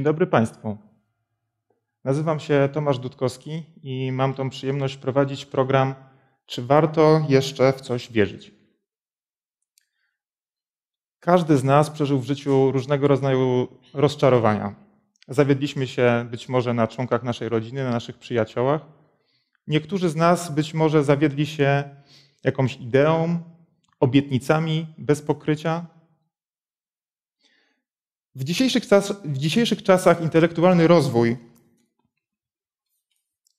Dzień dobry Państwu. Nazywam się Tomasz Dudkowski i mam tą przyjemność prowadzić program Czy warto jeszcze w coś wierzyć? Każdy z nas przeżył w życiu różnego rodzaju rozczarowania. Zawiedliśmy się być może na członkach naszej rodziny, na naszych przyjaciołach. Niektórzy z nas być może zawiedli się jakąś ideą, obietnicami bez pokrycia, w dzisiejszych, czas, w dzisiejszych czasach intelektualny rozwój,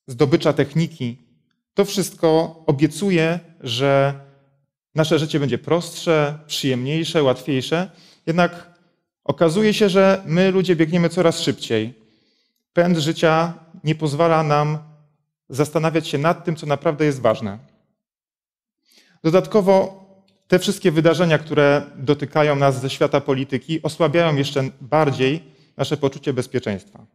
zdobycza techniki, to wszystko obiecuje, że nasze życie będzie prostsze, przyjemniejsze, łatwiejsze. Jednak okazuje się, że my ludzie biegniemy coraz szybciej. Pęd życia nie pozwala nam zastanawiać się nad tym, co naprawdę jest ważne. Dodatkowo te wszystkie wydarzenia, które dotykają nas ze świata polityki, osłabiają jeszcze bardziej nasze poczucie bezpieczeństwa.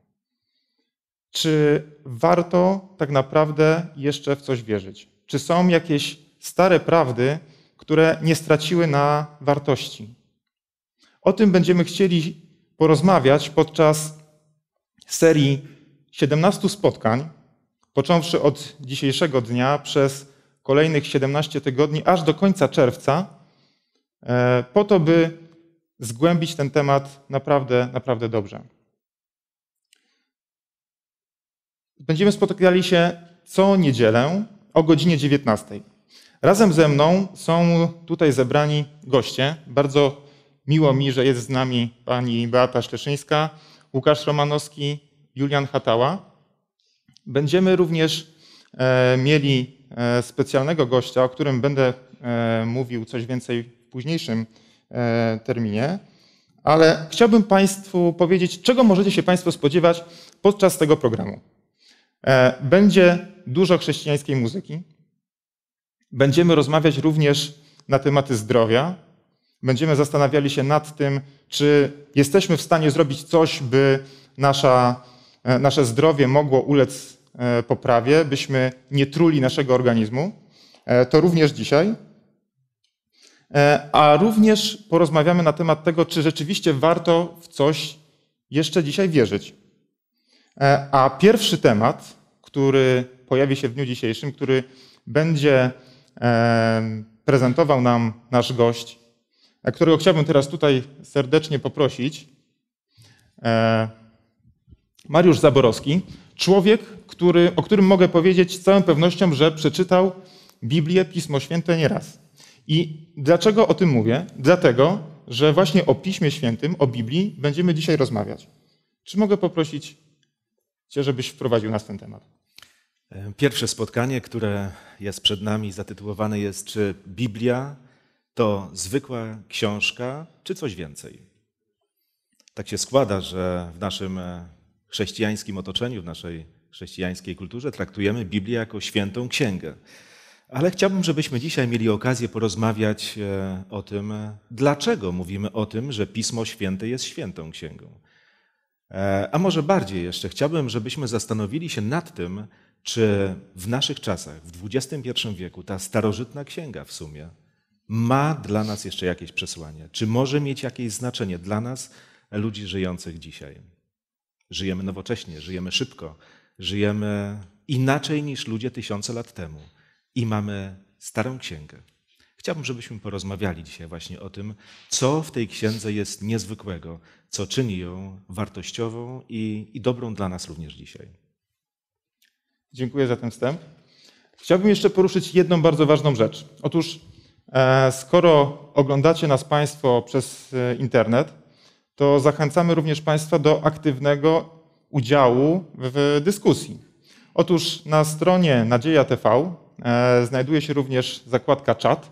Czy warto tak naprawdę jeszcze w coś wierzyć? Czy są jakieś stare prawdy, które nie straciły na wartości? O tym będziemy chcieli porozmawiać podczas serii 17 spotkań, począwszy od dzisiejszego dnia przez kolejnych 17 tygodni, aż do końca czerwca, e, po to, by zgłębić ten temat naprawdę, naprawdę dobrze. Będziemy spotykali się co niedzielę o godzinie 19. Razem ze mną są tutaj zebrani goście. Bardzo miło mi, że jest z nami pani Beata Szleszyńska, Łukasz Romanowski, Julian Hatała. Będziemy również E, mieli e, specjalnego gościa, o którym będę e, mówił coś więcej w późniejszym terminie, ale chciałbym Państwu powiedzieć, czego możecie się Państwo spodziewać podczas tego programu. Będzie dużo chrześcijańskiej muzyki. Będziemy rozmawiać również na tematy zdrowia. Będziemy zastanawiali się nad tym, czy jesteśmy w stanie zrobić coś, by nasza, nasze zdrowie mogło ulec E, poprawie, byśmy nie truli naszego organizmu, e, to również dzisiaj. E, a również porozmawiamy na temat tego, czy rzeczywiście warto w coś jeszcze dzisiaj wierzyć. A pierwszy temat, który pojawi się w dniu dzisiejszym, który będzie prezentował nam nasz gość, którego chciałbym teraz tutaj serdecznie poprosić. Mariusz Zaborowski, człowiek, który, o którym mogę powiedzieć z całą pewnością, że przeczytał Biblię, Pismo Święte nieraz. I dlaczego o tym mówię? Dlatego, że właśnie o Piśmie Świętym, o Biblii będziemy dzisiaj rozmawiać. Czy mogę poprosić Cię, żebyś wprowadził nas w ten temat? E, pierwsze spotkanie, które jest przed nami, zatytułowane jest Czy Biblia to zwykła książka, czy coś więcej? Tak się składa, że w naszym e, chrześcijańskim otoczeniu, w naszej chrześcijańskiej kulturze traktujemy Biblię jako świętą księgę. Ale chciałbym, żebyśmy dzisiaj mieli okazję porozmawiać e, o tym, dlaczego mówimy o tym, że Pismo Święte jest świętą księgą. E, a może bardziej jeszcze, chciałbym, żebyśmy zastanowili się nad tym, czy w naszych czasach, w XXI wieku, ta starożytna księga w sumie ma dla nas jeszcze jakieś przesłanie? Czy może mieć jakieś znaczenie dla nas, ludzi żyjących dzisiaj? Żyjemy nowocześnie, żyjemy szybko, Żyjemy inaczej niż ludzie tysiące lat temu i mamy starą księgę. Chciałbym, żebyśmy porozmawiali dzisiaj właśnie o tym, co w tej księdze jest niezwykłego, co czyni ją wartościową i, i dobrą dla nas również dzisiaj. Dziękuję za ten wstęp. Chciałbym jeszcze poruszyć jedną bardzo ważną rzecz. Otóż, e, skoro oglądacie nas Państwo przez e, internet, to zachęcamy również Państwa do aktywnego udziału w dyskusji. Otóż na stronie Nadzieja TV e, znajduje się również zakładka czat,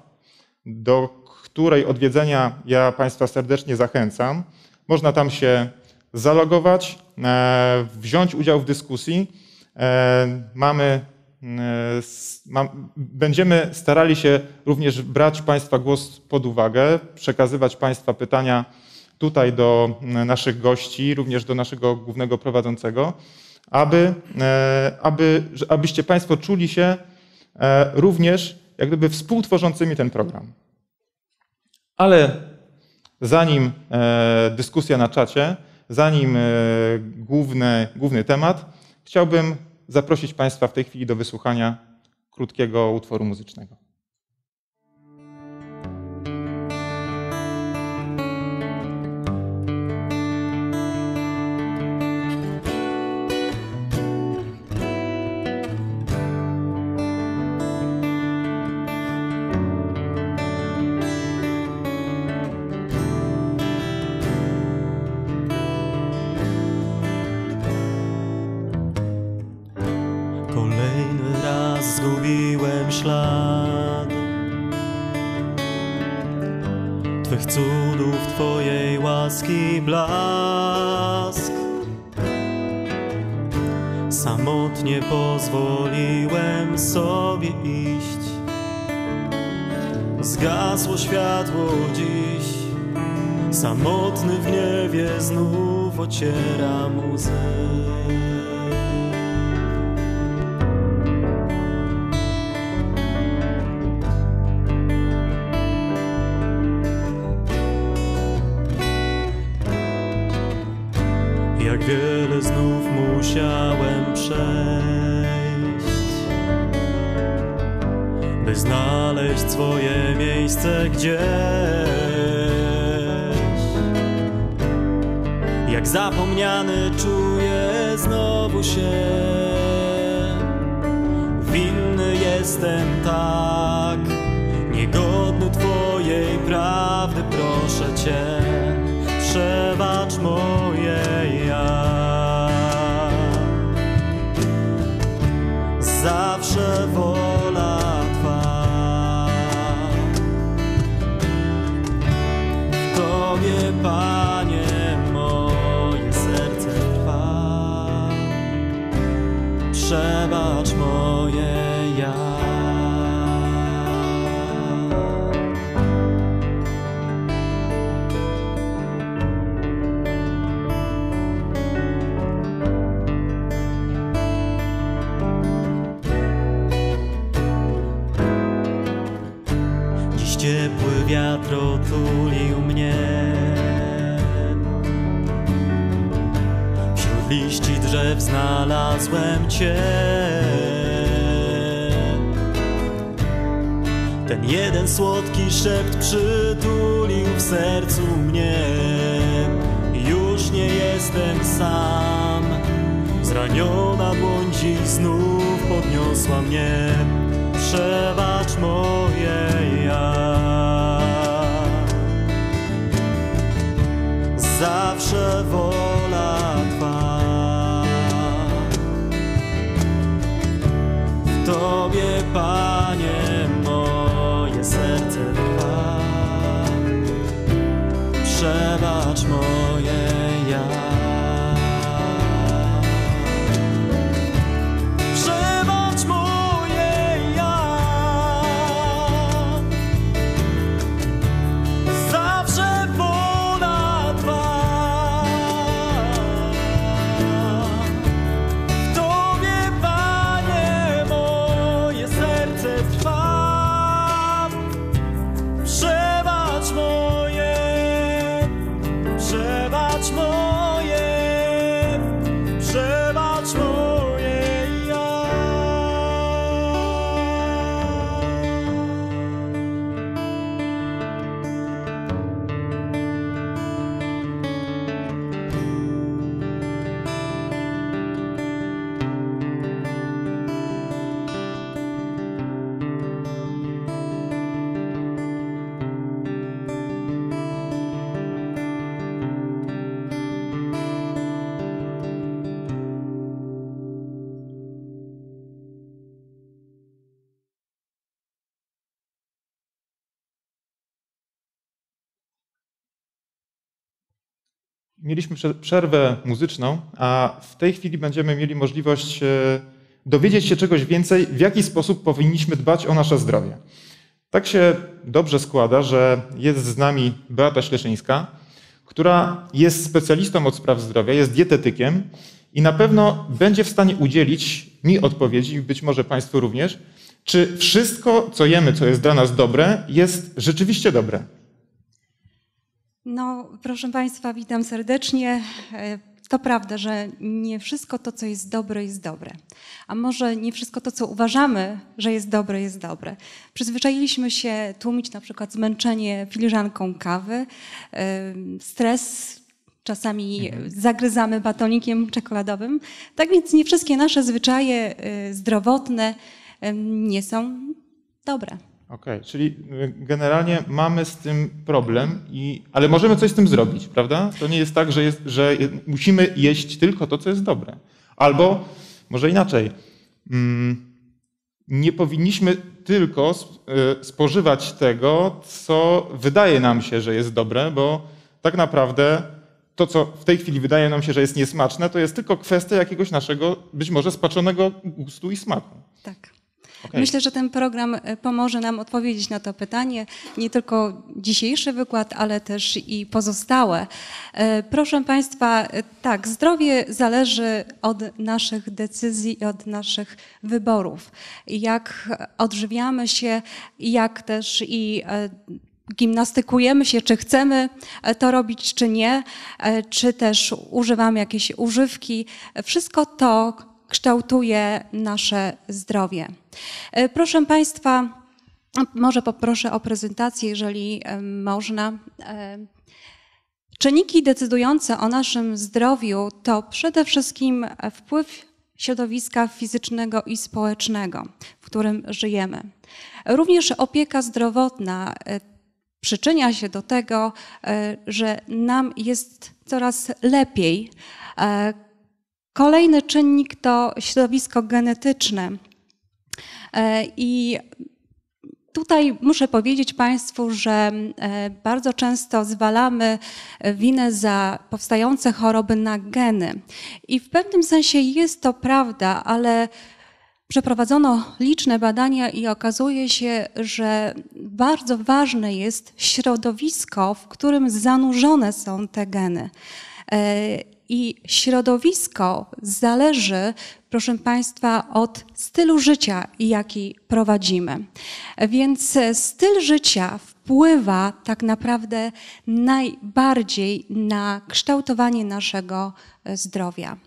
do której odwiedzenia ja Państwa serdecznie zachęcam. Można tam się zalogować, e, wziąć udział w dyskusji. E, mamy, będziemy starali się również brać Państwa głos pod uwagę, przekazywać Państwa pytania tutaj do e, naszych gości, również do naszego głównego prowadzącego, aby, e, aby, abyście Państwo czuli się e, również jak gdyby współtworzącymi ten program. Ale zanim dyskusja na czacie, zanim główny, główny temat, chciałbym zaprosić Państwa w tej chwili do wysłuchania krótkiego utworu muzycznego. Zapomniany czuję znowu się szept przytulił w sercu mnie. Już nie jestem sam, zraniona błądzi znów podniosła mnie. Przebacz moje ja. Zawsze wola Twa. W Tobie Pan. so much more. mieliśmy przerwę muzyczną, a w tej chwili będziemy mieli możliwość e, dowiedzieć się czegoś więcej, w jaki sposób powinniśmy dbać o nasze zdrowie. Tak się dobrze składa, że jest z nami Beata Śleszyńska, która jest specjalistą od spraw zdrowia, jest dietetykiem i na pewno będzie w stanie udzielić mi odpowiedzi, być może Państwu również, czy wszystko, co jemy, co jest dla nas dobre, jest rzeczywiście dobre. No, proszę Państwa, witam serdecznie. E, to prawda, że nie wszystko to, co jest dobre, jest dobre. A może nie wszystko to, co uważamy, że jest dobre, jest dobre. Przyzwyczailiśmy się tłumić na przykład zmęczenie filiżanką kawy, e, stres, czasami mhm. zagryzamy batonikiem czekoladowym. Tak więc nie wszystkie nasze zwyczaje e, zdrowotne nie są dobre. Okej, okay, czyli y, generalnie mamy z tym problem, i, ale możemy coś z tym zrobić, prawda? To nie jest tak, że, jest, że musimy jeść tylko to, co jest dobre. Albo może inaczej, mm, nie powinniśmy tylko y, spożywać tego, co wydaje nam się, że jest dobre, bo tak naprawdę to, co w tej chwili wydaje nam się, że jest niesmaczne, to jest tylko kwestia jakiegoś naszego być może spaczonego gustu i smaku. Tak. Okay. Myślę, że ten program e, pomoże nam odpowiedzieć na to pytanie, nie tylko dzisiejszy wykład, ale też i pozostałe. E, proszę Państwa, e, tak, zdrowie zależy od naszych decyzji i od naszych wyborów. Jak odżywiamy się, jak też i gimnastykujemy się, czy chcemy to robić, czy nie, czy też używamy jakiejś używki. Wszystko to kształtuje nasze zdrowie. E, proszę Państwa, może poproszę o prezentację, jeżeli e, można. E, czynniki decydujące o naszym zdrowiu to przede wszystkim wpływ środowiska fizycznego i społecznego, w którym żyjemy. Również opieka zdrowotna przyczynia się do tego, że nam jest coraz lepiej, Kolejny czynnik to środowisko genetyczne. E, I tutaj muszę powiedzieć Państwu, że e, bardzo często zwalamy winę za powstające choroby na geny. I w pewnym sensie jest to prawda, ale przeprowadzono liczne badania i okazuje się, że bardzo ważne jest środowisko, w którym zanurzone są te geny. E, i środowisko zależy, proszę Państwa, od stylu życia, jaki prowadzimy. Więc styl życia wpływa tak naprawdę najbardziej na kształtowanie naszego e, zdrowia.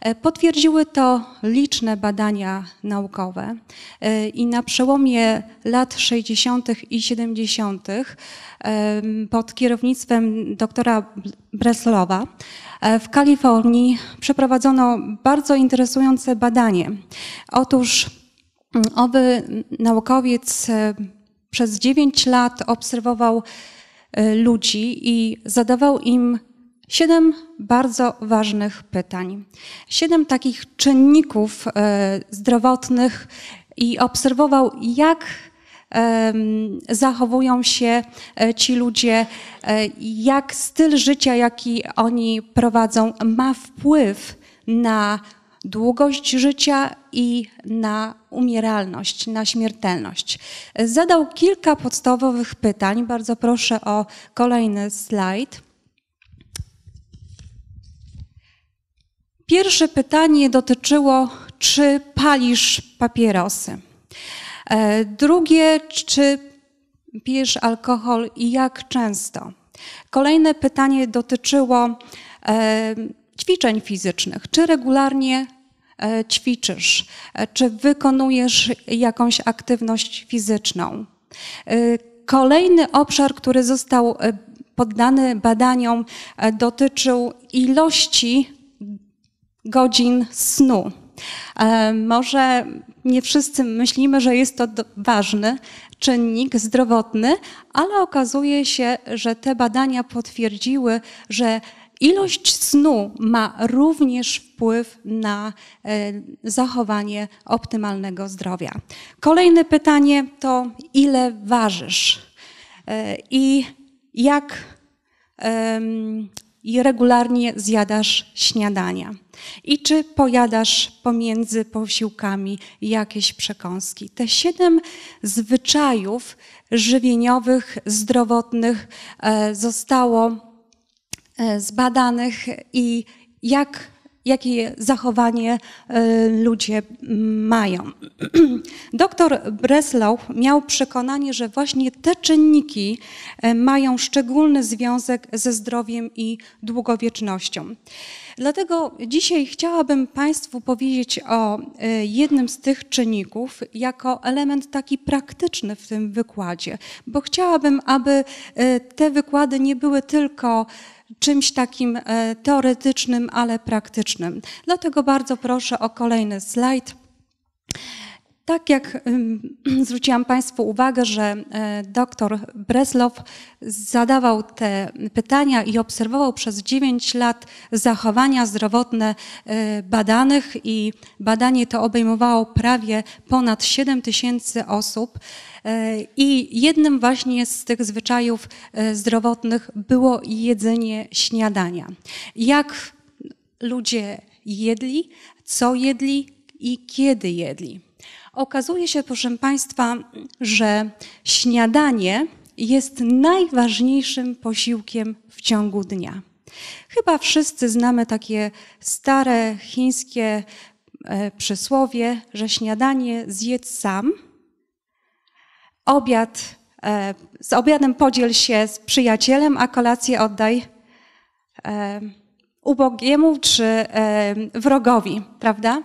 E, potwierdziły to liczne badania naukowe e, i na przełomie lat 60. i 70. pod kierownictwem doktora Breslowa e, w Kalifornii przeprowadzono bardzo interesujące badanie. Otóż mm, owy naukowiec przez 9 lat obserwował ludzi i zadawał im Siedem bardzo ważnych pytań, siedem takich czynników e, zdrowotnych i obserwował, jak zachowują się e, ci ludzie, e, jak styl życia, jaki oni prowadzą, ma wpływ na długość życia i na umieralność, na śmiertelność. Zadał kilka podstawowych pytań. Bardzo proszę o kolejny slajd. Pierwsze pytanie dotyczyło, czy palisz papierosy. E, drugie, czy pijesz alkohol i jak często. Kolejne pytanie dotyczyło e, ćwiczeń fizycznych. Czy regularnie e, ćwiczysz? Czy wykonujesz jakąś aktywność fizyczną? Kolejny obszar, który został poddany badaniom, dotyczył ilości godzin snu. E, może nie wszyscy myślimy, że jest to ważny czynnik zdrowotny, ale okazuje się, że te badania potwierdziły, że ilość snu ma również wpływ na e, zachowanie optymalnego zdrowia. Kolejne pytanie to ile ważysz e, i jak i regularnie zjadasz śniadania? I czy pojadasz pomiędzy posiłkami jakieś przekąski? Te siedem zwyczajów żywieniowych, zdrowotnych e, zostało e, zbadanych i jak jakie zachowanie e, ludzie mają. Doktor Breslau miał przekonanie, że właśnie te czynniki e, mają szczególny związek ze zdrowiem i długowiecznością. Dlatego dzisiaj chciałabym Państwu powiedzieć o e, jednym z tych czynników jako element taki praktyczny w tym wykładzie, bo chciałabym, aby te wykłady nie były tylko czymś takim e, teoretycznym, ale praktycznym. Dlatego bardzo proszę o kolejny slajd. Tak jak zwróciłam Państwu uwagę, że e, dr Breslow zadawał te pytania i obserwował przez 9 lat zachowania zdrowotne e, badanych i badanie to obejmowało prawie ponad 7 tysięcy osób. E, I jednym właśnie z tych zwyczajów zdrowotnych było jedzenie śniadania. Jak ludzie jedli, co jedli i kiedy jedli. Okazuje się, proszę Państwa, że śniadanie jest najważniejszym posiłkiem w ciągu dnia. Chyba wszyscy znamy takie stare chińskie e, przysłowie, że śniadanie zjedz sam, obiad, e, z obiadem podziel się z przyjacielem, a kolację oddaj e, ubogiemu czy wrogowi, prawda?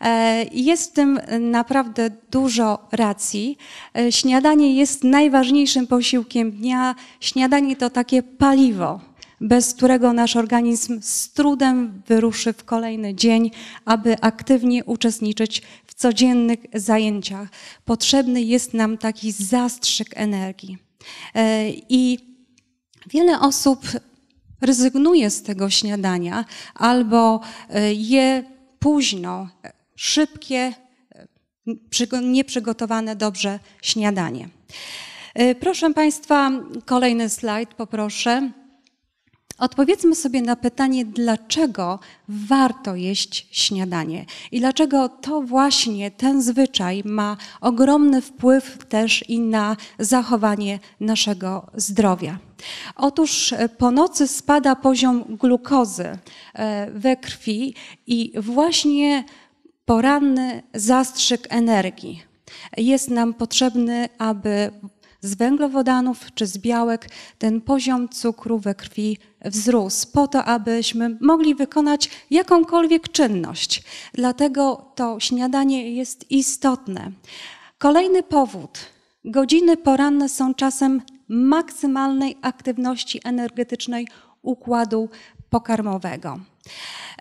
E, jest w tym naprawdę dużo racji. E, śniadanie jest najważniejszym posiłkiem dnia. Śniadanie to takie paliwo, bez którego nasz organizm z trudem wyruszy w kolejny dzień, aby aktywnie uczestniczyć w codziennych zajęciach. Potrzebny jest nam taki zastrzyk energii. E, I wiele osób rezygnuje z tego śniadania albo je późno, szybkie, e, nieprzygotowane dobrze śniadanie. E, proszę Państwa, kolejny slajd poproszę. Odpowiedzmy sobie na pytanie, dlaczego warto jeść śniadanie i dlaczego to właśnie ten zwyczaj ma ogromny wpływ też i na zachowanie naszego zdrowia. Otóż e, po nocy spada poziom glukozy we krwi i właśnie poranny zastrzyk energii. Jest nam potrzebny, aby z węglowodanów czy z białek ten poziom cukru we krwi wzrósł, po to, abyśmy mogli wykonać jakąkolwiek czynność. Dlatego to śniadanie jest istotne. Kolejny powód. Godziny poranne są czasem maksymalnej aktywności energetycznej układu pokarmowego.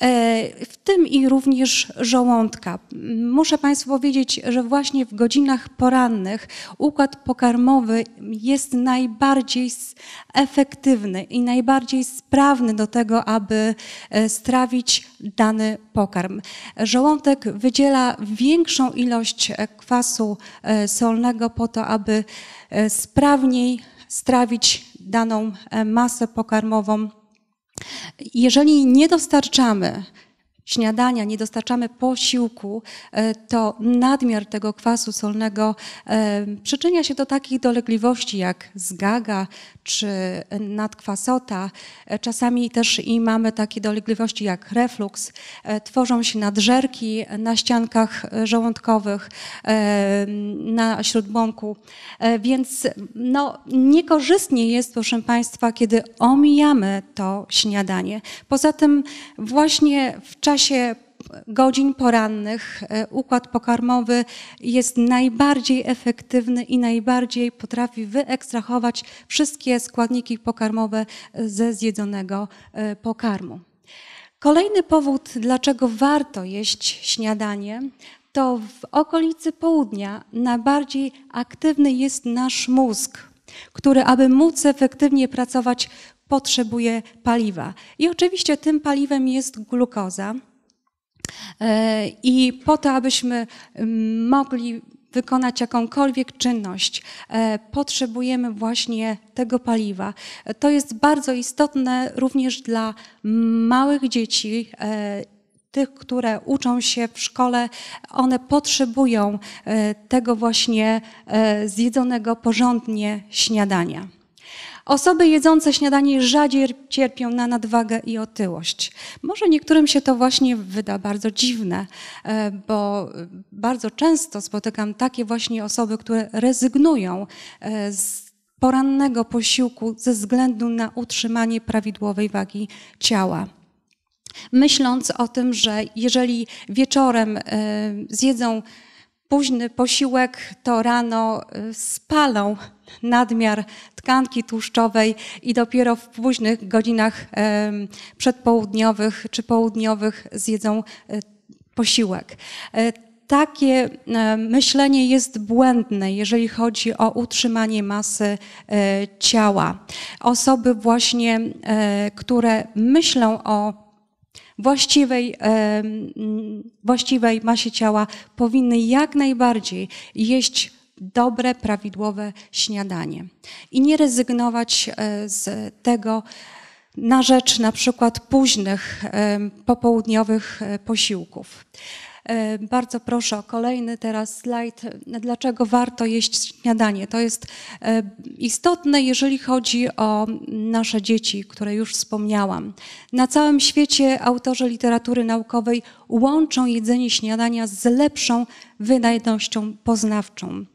E, w tym i również żołądka. Muszę Państwu powiedzieć, że właśnie w godzinach porannych układ pokarmowy jest najbardziej efektywny i najbardziej sprawny do tego, aby e, strawić dany pokarm. Żołądek wydziela większą ilość e, kwasu solnego po to, aby sprawniej strawić daną masę pokarmową jeżeli nie dostarczamy śniadania, nie dostarczamy posiłku, e, to nadmiar tego kwasu solnego e, przyczynia się do takich dolegliwości jak zgaga czy nadkwasota. E, czasami też i mamy takie dolegliwości jak reflux. Tworzą się nadżerki na ściankach żołądkowych, na śródbłąku. Więc no, niekorzystnie jest, proszę Państwa, kiedy omijamy to śniadanie. Poza tym właśnie w czasie czasie godzin porannych e, układ pokarmowy jest najbardziej efektywny i najbardziej potrafi wyekstrahować wszystkie składniki pokarmowe e, ze zjedzonego e, pokarmu. Kolejny powód, dlaczego warto jeść śniadanie, to w okolicy południa najbardziej aktywny jest nasz mózg, który, aby móc efektywnie pracować, potrzebuje paliwa. I oczywiście tym paliwem jest glukoza. E, I po to, abyśmy mm, mogli wykonać jakąkolwiek czynność, e, potrzebujemy właśnie tego paliwa. E, to jest bardzo istotne również dla małych dzieci tych, które uczą się w szkole, one potrzebują tego właśnie zjedzonego porządnie śniadania. Osoby jedzące śniadanie rzadziej cierpią na nadwagę i otyłość. Może niektórym się to właśnie wyda bardzo dziwne, e, bo bardzo często spotykam takie właśnie osoby, które rezygnują e, z porannego posiłku ze względu na utrzymanie prawidłowej wagi ciała. Myśląc o tym, że jeżeli wieczorem e, zjedzą późny posiłek, to rano y, spalą nadmiar tkanki tłuszczowej i dopiero w późnych godzinach przedpołudniowych czy południowych zjedzą y, posiłek y, takie myślenie jest błędne, jeżeli chodzi o utrzymanie masy ciała. Osoby właśnie, które myślą o właściwej, właściwej masie ciała powinny jak najbardziej jeść dobre, prawidłowe śniadanie i nie rezygnować e, z tego na rzecz na przykład późnych popołudniowych e, posiłków. E, bardzo proszę o kolejny teraz slajd, dlaczego warto jeść śniadanie. To jest e, istotne, jeżeli chodzi o nasze dzieci, które już wspomniałam. Na całym świecie autorzy literatury naukowej łączą jedzenie śniadania z lepszą wydajnością poznawczą.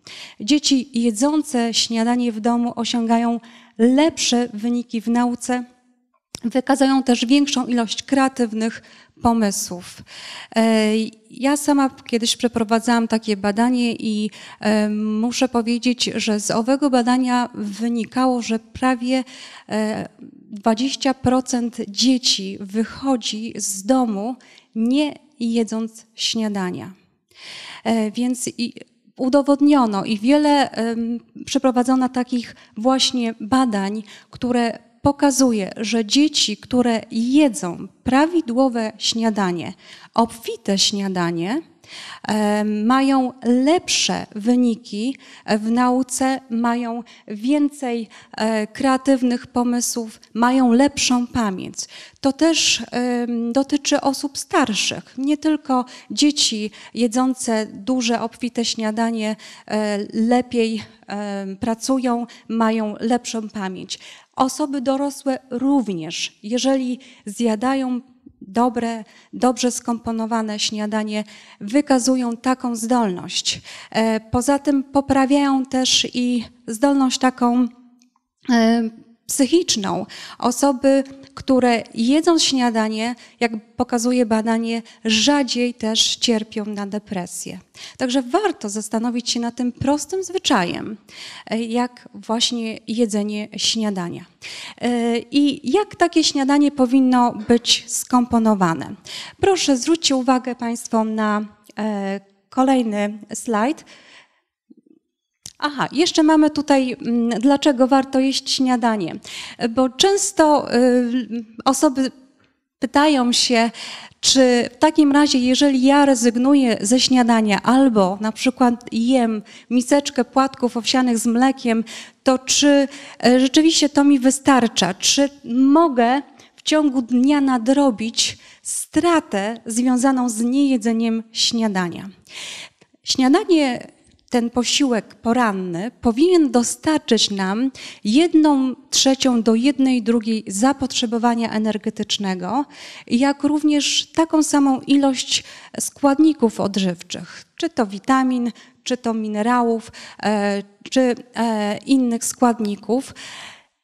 Dzieci jedzące śniadanie w domu osiągają lepsze wyniki w nauce, wykazują też większą ilość kreatywnych, pomysłów. E, ja sama kiedyś przeprowadzałam takie badanie i e, muszę powiedzieć, że z owego badania wynikało, że prawie 20% e, dzieci wychodzi z domu nie jedząc śniadania. Więc udowodniono i wiele przeprowadzono takich właśnie badań, które pokazuje, że dzieci, które jedzą prawidłowe śniadanie, obfite śniadanie, mają lepsze wyniki e, w nauce, mają więcej e, kreatywnych pomysłów, mają lepszą pamięć. To też dotyczy osób starszych, nie tylko dzieci jedzące duże, obfite śniadanie e, lepiej pracują, mają lepszą pamięć. Osoby dorosłe również, jeżeli zjadają dobre, dobrze skomponowane śniadanie wykazują taką zdolność. E, poza tym poprawiają też i zdolność taką e, psychiczną. Osoby które jedząc śniadanie, jak pokazuje badanie, rzadziej też cierpią na depresję. Także warto zastanowić się nad tym prostym zwyczajem, e, jak właśnie jedzenie śniadania. E, I jak takie śniadanie powinno być skomponowane. Proszę zwróćcie uwagę Państwo na e, kolejny slajd Aha, jeszcze mamy tutaj, mm, dlaczego warto jeść śniadanie. Bo często y, osoby pytają się, czy w takim razie, jeżeli ja rezygnuję ze śniadania albo na przykład jem miseczkę płatków owsianych z mlekiem, to czy y, rzeczywiście to mi wystarcza? Czy mogę w ciągu dnia nadrobić stratę związaną z niejedzeniem śniadania? Śniadanie ten posiłek poranny powinien dostarczyć nam jedną trzecią do jednej drugiej zapotrzebowania energetycznego, jak również taką samą ilość składników odżywczych, czy to witamin, czy to minerałów, e, czy e, innych składników.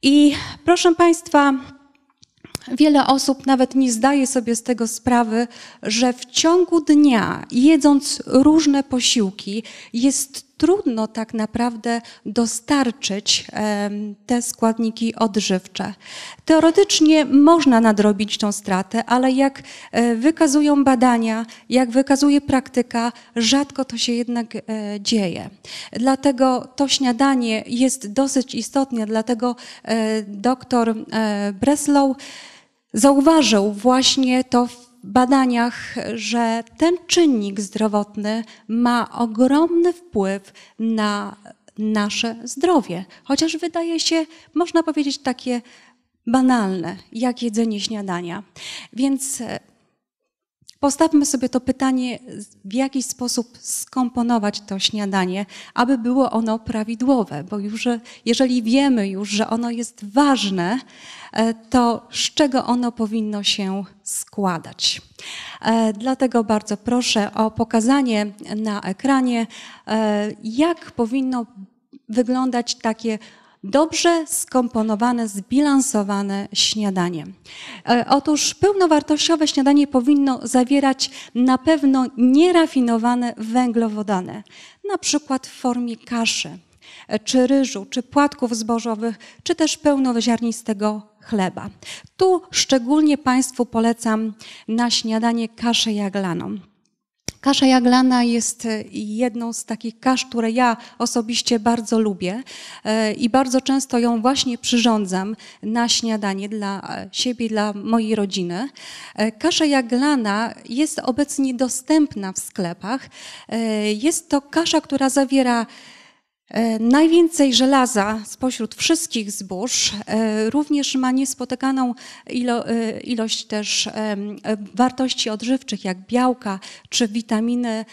I proszę Państwa, Wiele osób nawet nie zdaje sobie z tego sprawy, że w ciągu dnia, jedząc różne posiłki, jest trudno tak naprawdę dostarczyć te składniki odżywcze. Teoretycznie można nadrobić tą stratę, ale jak e, wykazują badania, jak wykazuje praktyka, rzadko to się jednak e, dzieje. Dlatego to śniadanie jest dosyć istotne, dlatego e, doktor Breslow zauważył właśnie to w badaniach, że ten czynnik zdrowotny ma ogromny wpływ na nasze zdrowie. Chociaż wydaje się, można powiedzieć, takie banalne, jak jedzenie śniadania. Więc e, Postawmy sobie to pytanie, w jaki sposób skomponować to śniadanie, aby było ono prawidłowe, bo już jeżeli wiemy już, że ono jest ważne, e, to z czego ono powinno się składać. E, dlatego bardzo proszę o pokazanie na ekranie, e, jak powinno wyglądać takie dobrze skomponowane, zbilansowane śniadanie. E, otóż pełnowartościowe śniadanie powinno zawierać na pewno nierafinowane węglowodany, na przykład w formie kaszy, e, czy ryżu, czy płatków zbożowych, czy też pełnoziarnistego chleba. Tu szczególnie Państwu polecam na śniadanie kaszę jaglaną. Kasza jaglana jest e, jedną z takich kasz, które ja osobiście bardzo lubię e, i bardzo często ją właśnie przyrządzam na śniadanie dla e, siebie, dla mojej rodziny. Kasza jaglana jest obecnie dostępna w sklepach. Jest to kasza, która zawiera E, najwięcej żelaza spośród wszystkich zbóż e, również ma niespotykaną ilo, e, ilość też wartości odżywczych, jak białka czy witaminy.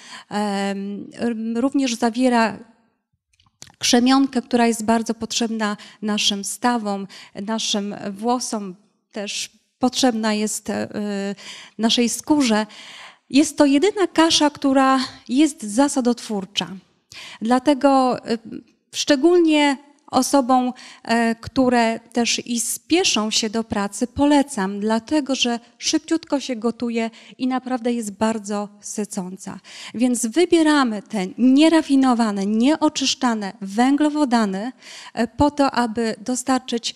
Również zawiera krzemionkę, która jest bardzo potrzebna naszym stawom, naszym włosom, też potrzebna jest naszej skórze. Jest to jedyna kasza, która jest zasadotwórcza. Dlatego y, szczególnie osobom, e, które też i spieszą się do pracy, polecam, dlatego że szybciutko się gotuje i naprawdę jest bardzo sycąca. Więc wybieramy te nierafinowane, nieoczyszczane węglowodany e, po to, aby dostarczyć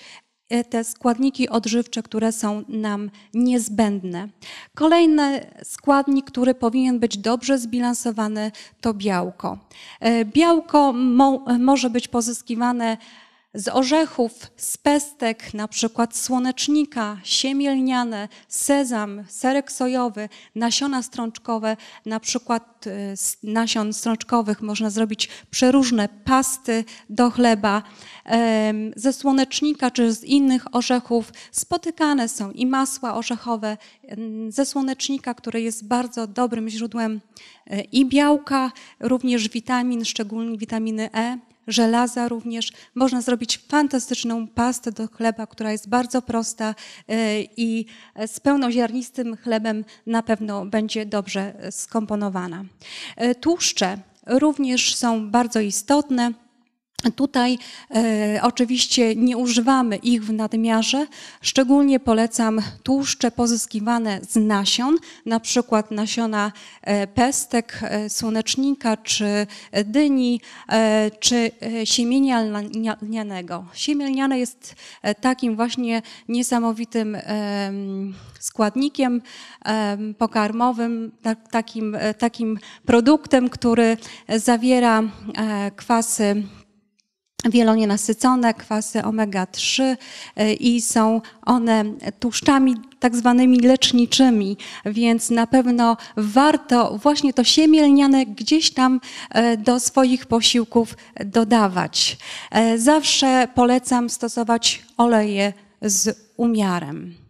E, te składniki odżywcze, które są nam niezbędne. Kolejny składnik, który powinien być dobrze zbilansowany, to białko. E, białko mo e, może być pozyskiwane z orzechów, z pestek, na przykład słonecznika, siemielniane, sezam, serek sojowy, nasiona strączkowe, na przykład z y, nasion strączkowych można zrobić przeróżne pasty do chleba. Ze słonecznika czy z innych orzechów spotykane są i masła orzechowe ze słonecznika, które jest bardzo dobrym źródłem y, i białka, również witamin, szczególnie witaminy E żelaza również. Można zrobić fantastyczną pastę do chleba, która jest bardzo prosta e, i z pełnoziarnistym chlebem na pewno będzie dobrze skomponowana. E, tłuszcze również są bardzo istotne. Tutaj e, oczywiście nie używamy ich w nadmiarze. Szczególnie polecam tłuszcze pozyskiwane z nasion, na przykład nasiona e, pestek, e, słonecznika czy e, dyni, e, czy e, siemienia lnianego. Siemię lniane jest e, takim właśnie niesamowitym tak, e, składnikiem e, pokarmowym, takim, takim produktem, który zawiera e, kwasy wielonienasycone, kwasy omega-3 y, i są one tłuszczami tak zwanymi leczniczymi, więc na pewno warto właśnie to siemię gdzieś tam y, do swoich posiłków dodawać. Y, zawsze polecam stosować oleje z umiarem.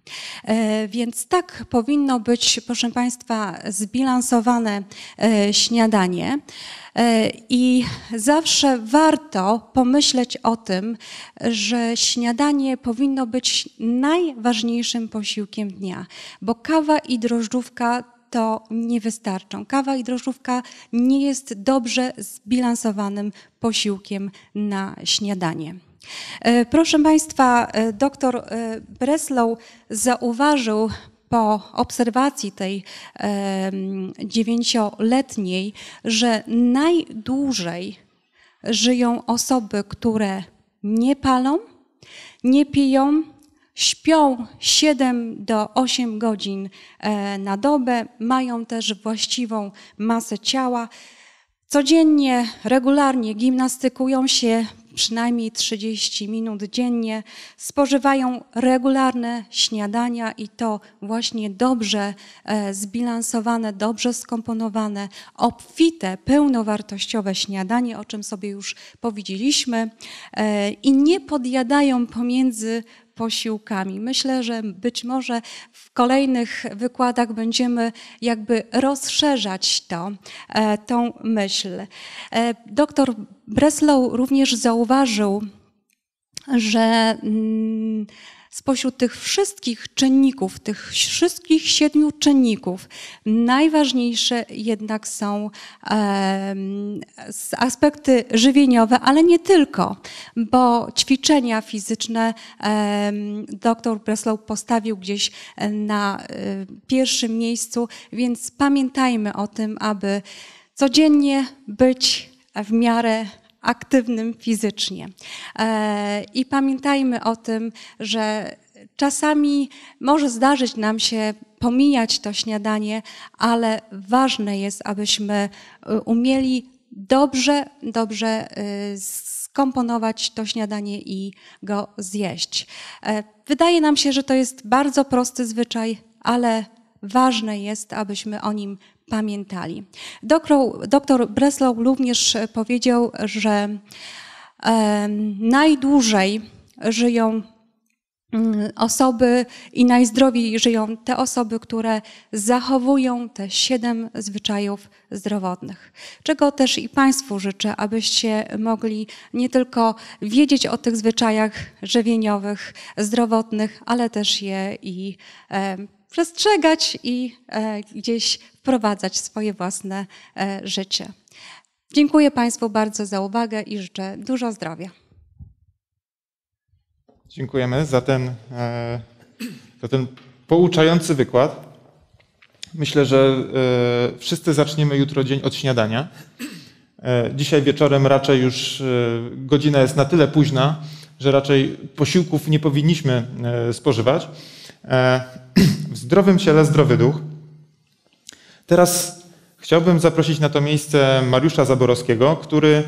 E, więc tak powinno być, proszę Państwa, zbilansowane e, śniadanie. E, I zawsze warto pomyśleć o tym, że śniadanie powinno być najważniejszym posiłkiem dnia, bo kawa i drożdżówka to nie wystarczą. Kawa i drożdżówka nie jest dobrze zbilansowanym posiłkiem na śniadanie. E, proszę Państwa, e, doktor e, Breslow zauważył po obserwacji tej dziewięcioletniej, że najdłużej żyją osoby, które nie palą, nie piją, śpią 7 do 8 godzin na dobę, mają też właściwą masę ciała. Codziennie, regularnie gimnastykują się, przynajmniej 30 minut dziennie, spożywają regularne śniadania i to właśnie dobrze e, zbilansowane, dobrze skomponowane, obfite, pełnowartościowe śniadanie, o czym sobie już powiedzieliśmy, e, i nie podjadają pomiędzy posiłkami. Myślę, że być może w kolejnych wykładach będziemy jakby rozszerzać to, e, tą myśl. E, doktor Breslow również zauważył, że mm, spośród tych wszystkich czynników, tych wszystkich siedmiu czynników, najważniejsze jednak są e, aspekty żywieniowe, ale nie tylko, bo ćwiczenia fizyczne e, dr Breslow postawił gdzieś e, na e, pierwszym miejscu, więc pamiętajmy o tym, aby codziennie być w miarę aktywnym fizycznie. E, I pamiętajmy o tym, że czasami może zdarzyć nam się pomijać to śniadanie, ale ważne jest, abyśmy e, umieli dobrze, dobrze e, skomponować to śniadanie i go zjeść. Wydaje nam się, że to jest bardzo prosty zwyczaj, ale ważne jest, abyśmy o nim pamiętali. Doktor, doktor Breslow również e, powiedział, że najdłużej żyją mm, osoby i najzdrowiej żyją te osoby, które zachowują te siedem zwyczajów zdrowotnych. Czego też i Państwu życzę, abyście mogli nie tylko wiedzieć o tych zwyczajach żywieniowych, zdrowotnych, ale też je i e, przestrzegać i e, gdzieś wprowadzać swoje własne e, życie. Dziękuję Państwu bardzo za uwagę i życzę dużo zdrowia. Dziękujemy za ten, e, za ten pouczający wykład. Myślę, że e, wszyscy zaczniemy jutro dzień od śniadania. Dzisiaj wieczorem raczej już godzina jest na tyle późna, że raczej posiłków nie powinniśmy spożywać. W zdrowym ciele zdrowy duch. Teraz chciałbym zaprosić na to miejsce Mariusza Zaborowskiego, który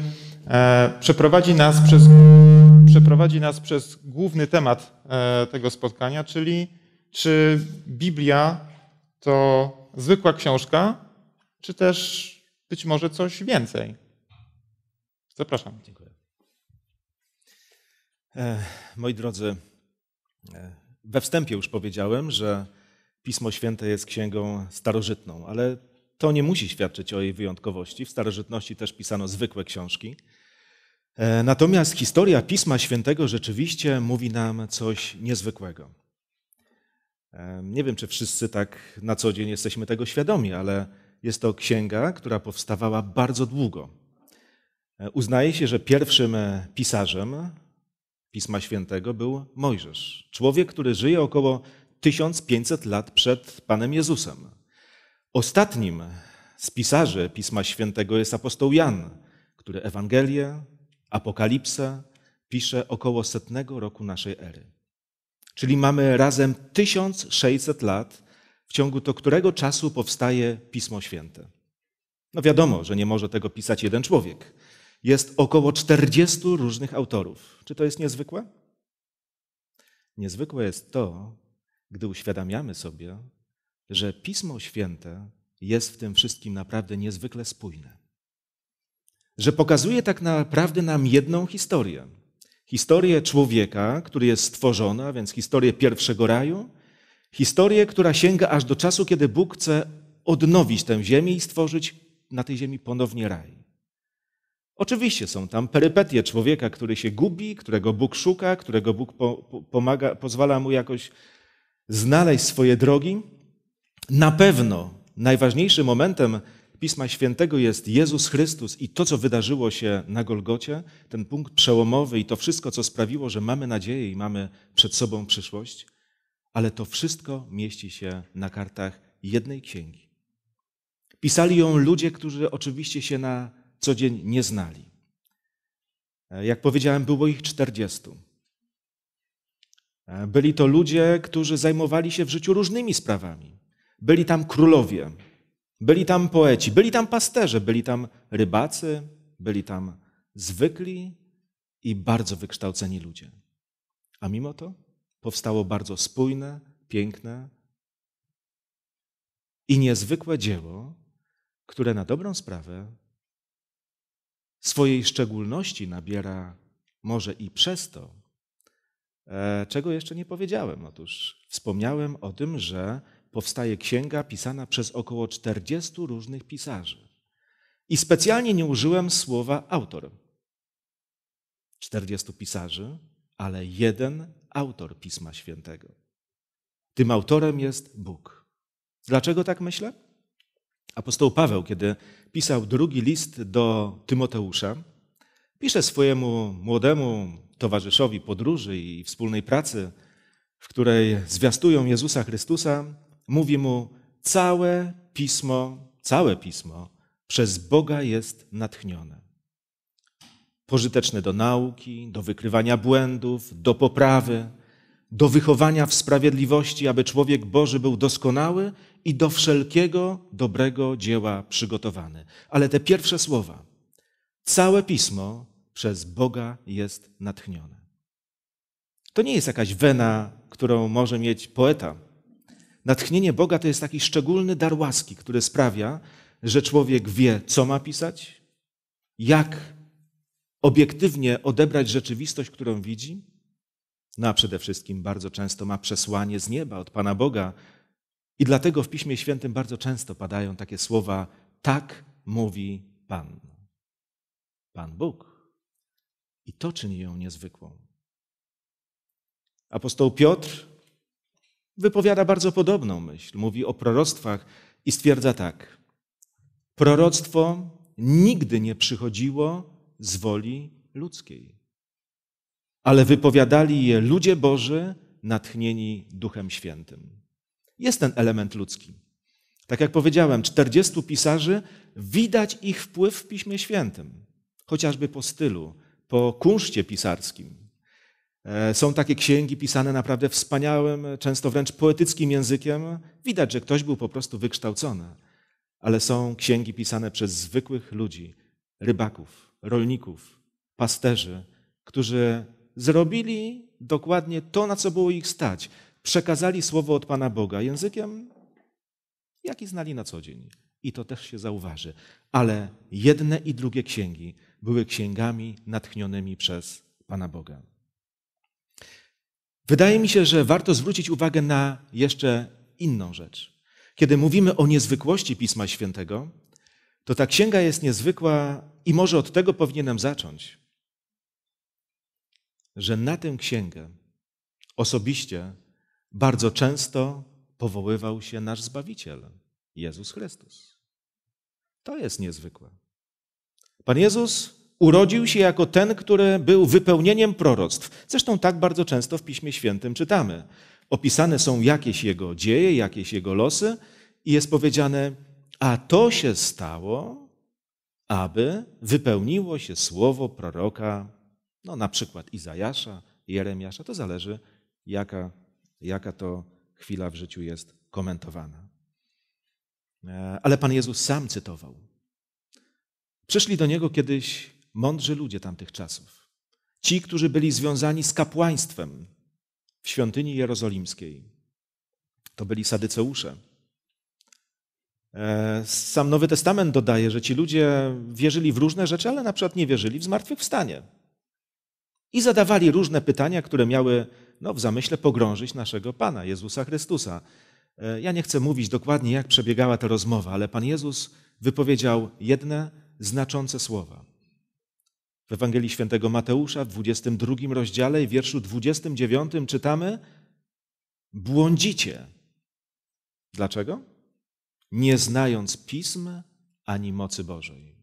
e, przeprowadzi nas przez, przeprowadzi nas przez główny temat e, tego spotkania, czyli czy Biblia to zwykła książka, czy też być może coś więcej. Zapraszam. Dziękuję. E, moi drodzy, we wstępie już powiedziałem, że Pismo Święte jest księgą starożytną, ale to nie musi świadczyć o jej wyjątkowości. W starożytności też pisano zwykłe książki. E, natomiast historia Pisma Świętego rzeczywiście mówi nam coś niezwykłego. E, nie wiem, czy wszyscy tak na co dzień jesteśmy tego świadomi, ale jest to księga, która powstawała bardzo długo. E, uznaje się, że pierwszym pisarzem Pisma Świętego był Mojżesz. Człowiek, który żyje około 1500 lat przed Panem Jezusem. Ostatnim z pisarzy Pisma Świętego jest apostoł Jan, który Ewangelię, Apokalipsę pisze około setnego roku naszej ery. Czyli mamy razem 1600 lat, w ciągu to którego czasu powstaje Pismo Święte. No wiadomo, że nie może tego pisać jeden człowiek. Jest około 40 różnych autorów. Czy to jest niezwykłe? Niezwykłe jest to, gdy uświadamiamy sobie, że Pismo Święte jest w tym wszystkim naprawdę niezwykle spójne. Że pokazuje tak naprawdę nam jedną historię. Historię człowieka, który jest stworzony, a więc historię pierwszego raju, historię, która sięga aż do czasu, kiedy Bóg chce odnowić tę ziemię i stworzyć na tej ziemi ponownie raj. Oczywiście są tam perypetie człowieka, który się gubi, którego Bóg szuka, którego Bóg po, po, pomaga, pozwala mu jakoś znaleźć swoje drogi. Na pewno najważniejszym momentem Pisma Świętego jest Jezus Chrystus i to, co wydarzyło się na Golgocie, ten punkt przełomowy i to wszystko, co sprawiło, że mamy nadzieję i mamy przed sobą przyszłość, ale to wszystko mieści się na kartach jednej księgi. Pisali ją ludzie, którzy oczywiście się na co dzień nie znali. E, jak powiedziałem, było ich czterdziestu. E, byli to ludzie, którzy zajmowali się w życiu różnymi sprawami. Byli tam królowie, byli tam poeci, byli tam pasterze, byli tam rybacy, byli tam zwykli i bardzo wykształceni ludzie. A mimo to powstało bardzo spójne, piękne i niezwykłe dzieło, które na dobrą sprawę swojej szczególności nabiera może i przez to, E, czego jeszcze nie powiedziałem. Otóż wspomniałem o tym, że powstaje księga pisana przez około 40 różnych pisarzy. I specjalnie nie użyłem słowa autor. 40 pisarzy, ale jeden autor Pisma Świętego. Tym autorem jest Bóg. Dlaczego tak myślę? Apostoł Paweł, kiedy pisał drugi list do Tymoteusza, Piszę swojemu młodemu towarzyszowi podróży i wspólnej pracy, w której zwiastują Jezusa Chrystusa, mówi mu: Całe pismo, całe pismo przez Boga jest natchnione. Pożyteczne do nauki, do wykrywania błędów, do poprawy, do wychowania w sprawiedliwości, aby człowiek Boży był doskonały i do wszelkiego dobrego dzieła przygotowany. Ale te pierwsze słowa, całe pismo przez Boga jest natchnione. To nie jest jakaś wena, którą może mieć poeta. Natchnienie Boga to jest taki szczególny dar łaski, który sprawia, że człowiek wie, co ma pisać, jak obiektywnie odebrać rzeczywistość, którą widzi. No a przede wszystkim bardzo często ma przesłanie z nieba od Pana Boga. I dlatego w Piśmie Świętym bardzo często padają takie słowa: Tak mówi Pan. Pan Bóg. I to czyni ją niezwykłą. Apostoł Piotr wypowiada bardzo podobną myśl. Mówi o proroctwach i stwierdza tak. Proroctwo nigdy nie przychodziło z woli ludzkiej, ale wypowiadali je ludzie Boży natchnieni Duchem Świętym. Jest ten element ludzki. Tak jak powiedziałem, 40 pisarzy widać ich wpływ w Piśmie Świętym, chociażby po stylu, po kunszcie pisarskim. E, są takie księgi pisane naprawdę wspaniałym, często wręcz poetyckim językiem. Widać, że ktoś był po prostu wykształcony. Ale są księgi pisane przez zwykłych ludzi, rybaków, rolników, pasterzy, którzy zrobili dokładnie to, na co było ich stać. Przekazali słowo od Pana Boga językiem, jaki znali na co dzień. I to też się zauważy. Ale jedne i drugie księgi były księgami natchnionymi przez Pana Boga. Wydaje mi się, że warto zwrócić uwagę na jeszcze inną rzecz. Kiedy mówimy o niezwykłości Pisma Świętego, to ta księga jest niezwykła i może od tego powinienem zacząć, że na tę księgę osobiście bardzo często powoływał się nasz Zbawiciel, Jezus Chrystus. To jest niezwykłe. Pan Jezus urodził się jako ten, który był wypełnieniem proroctw. Zresztą tak bardzo często w Piśmie Świętym czytamy. Opisane są jakieś jego dzieje, jakieś jego losy i jest powiedziane, a to się stało, aby wypełniło się słowo proroka, no na przykład Izajasza, Jeremiasza, to zależy jaka, jaka to chwila w życiu jest komentowana. E, ale Pan Jezus sam cytował Przyszli do niego kiedyś mądrzy ludzie tamtych czasów. Ci, którzy byli związani z kapłaństwem w świątyni jerozolimskiej. To byli sadyceusze. E, sam Nowy Testament dodaje, że ci ludzie wierzyli w różne rzeczy, ale na przykład nie wierzyli w zmartwychwstanie. I zadawali różne pytania, które miały no, w zamyśle pogrążyć naszego Pana, Jezusa Chrystusa. E, ja nie chcę mówić dokładnie, jak przebiegała ta rozmowa, ale Pan Jezus wypowiedział jedne znaczące słowa. W Ewangelii Świętego Mateusza w 22 rozdziale i wierszu 29 czytamy: Błądzicie. Dlaczego? Nie znając pism ani mocy Bożej.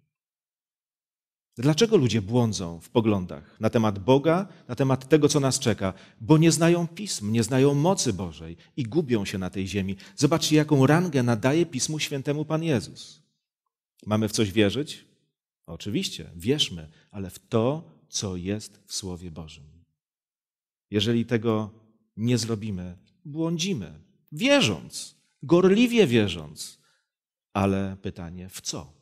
Dlaczego ludzie błądzą w poglądach na temat Boga, na temat tego, co nas czeka? Bo nie znają pism, nie znają mocy Bożej i gubią się na tej ziemi. Zobaczcie, jaką rangę nadaje Pismu Świętemu Pan Jezus. Mamy w coś wierzyć? Oczywiście, wierzmy, ale w to, co jest w Słowie Bożym. Jeżeli tego nie zrobimy, błądzimy, wierząc, gorliwie wierząc, ale pytanie w co?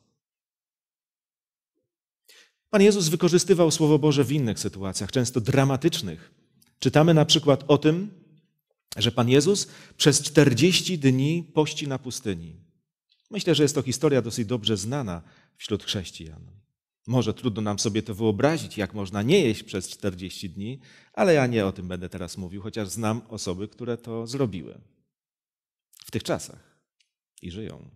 Pan Jezus wykorzystywał Słowo Boże w innych sytuacjach, często dramatycznych. Czytamy na przykład o tym, że Pan Jezus przez 40 dni pości na pustyni. Myślę, że jest to historia dosyć dobrze znana wśród chrześcijan. Może trudno nam sobie to wyobrazić, jak można nie jeść przez 40 dni, ale ja nie o tym będę teraz mówił, chociaż znam osoby, które to zrobiły w tych czasach i żyją.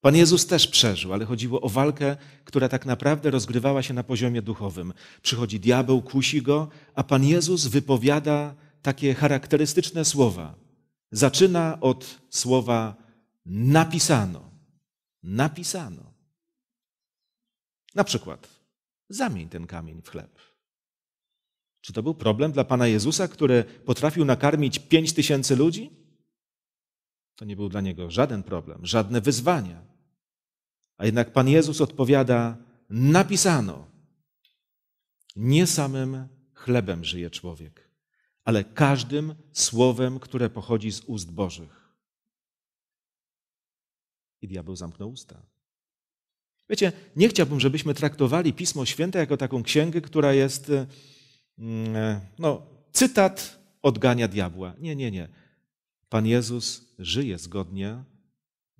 Pan Jezus też przeżył, ale chodziło o walkę, która tak naprawdę rozgrywała się na poziomie duchowym. Przychodzi diabeł, kusi go, a Pan Jezus wypowiada takie charakterystyczne słowa. Zaczyna od słowa napisano. Napisano. Na przykład, zamień ten kamień w chleb. Czy to był problem dla Pana Jezusa, który potrafił nakarmić pięć tysięcy ludzi? To nie był dla niego żaden problem, żadne wyzwanie. A jednak Pan Jezus odpowiada: Napisano, nie samym chlebem żyje człowiek, ale każdym słowem, które pochodzi z ust Bożych. I diabeł zamknął usta. Wiecie, nie chciałbym, żebyśmy traktowali Pismo Święte jako taką księgę, która jest y, mm, e, no, cytat odgania diabła. Nie, nie, nie. Pan Jezus żyje zgodnie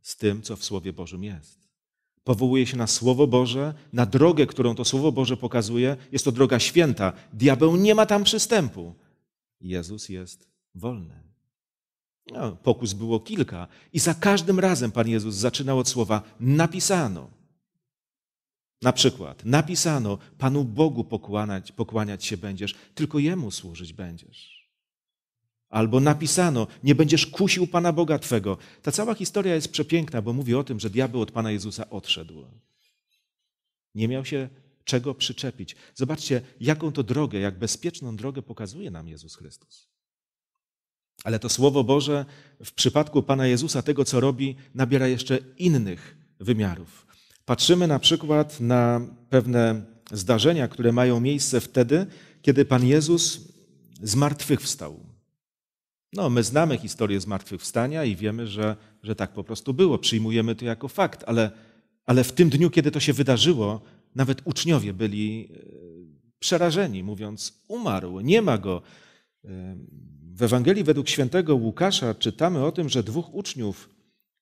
z tym, co w Słowie Bożym jest. Powołuje się na Słowo Boże, na drogę, którą to Słowo Boże pokazuje. Jest to droga święta. Diabeł nie ma tam przystępu. Jezus jest wolny. No, pokus było kilka i za każdym razem Pan Jezus zaczynał od słowa napisano. Na przykład napisano, Panu Bogu pokłaniać, pokłaniać się będziesz, tylko Jemu służyć będziesz. Albo napisano, nie będziesz kusił Pana Boga Twego. Ta cała historia jest przepiękna, bo mówi o tym, że diabeł od Pana Jezusa odszedł. Nie miał się czego przyczepić. Zobaczcie, jaką to drogę, jak bezpieczną drogę pokazuje nam Jezus Chrystus. Ale to Słowo Boże w przypadku Pana Jezusa, tego co robi, nabiera jeszcze innych wymiarów. Patrzymy na przykład na pewne zdarzenia, które mają miejsce wtedy, kiedy Pan Jezus zmartwychwstał. No, my znamy historię zmartwychwstania i wiemy, że, że tak po prostu było. Przyjmujemy to jako fakt, ale, ale w tym dniu, kiedy to się wydarzyło, nawet uczniowie byli e, przerażeni, mówiąc: Umarł, nie ma go. E, w Ewangelii według świętego Łukasza czytamy o tym, że dwóch uczniów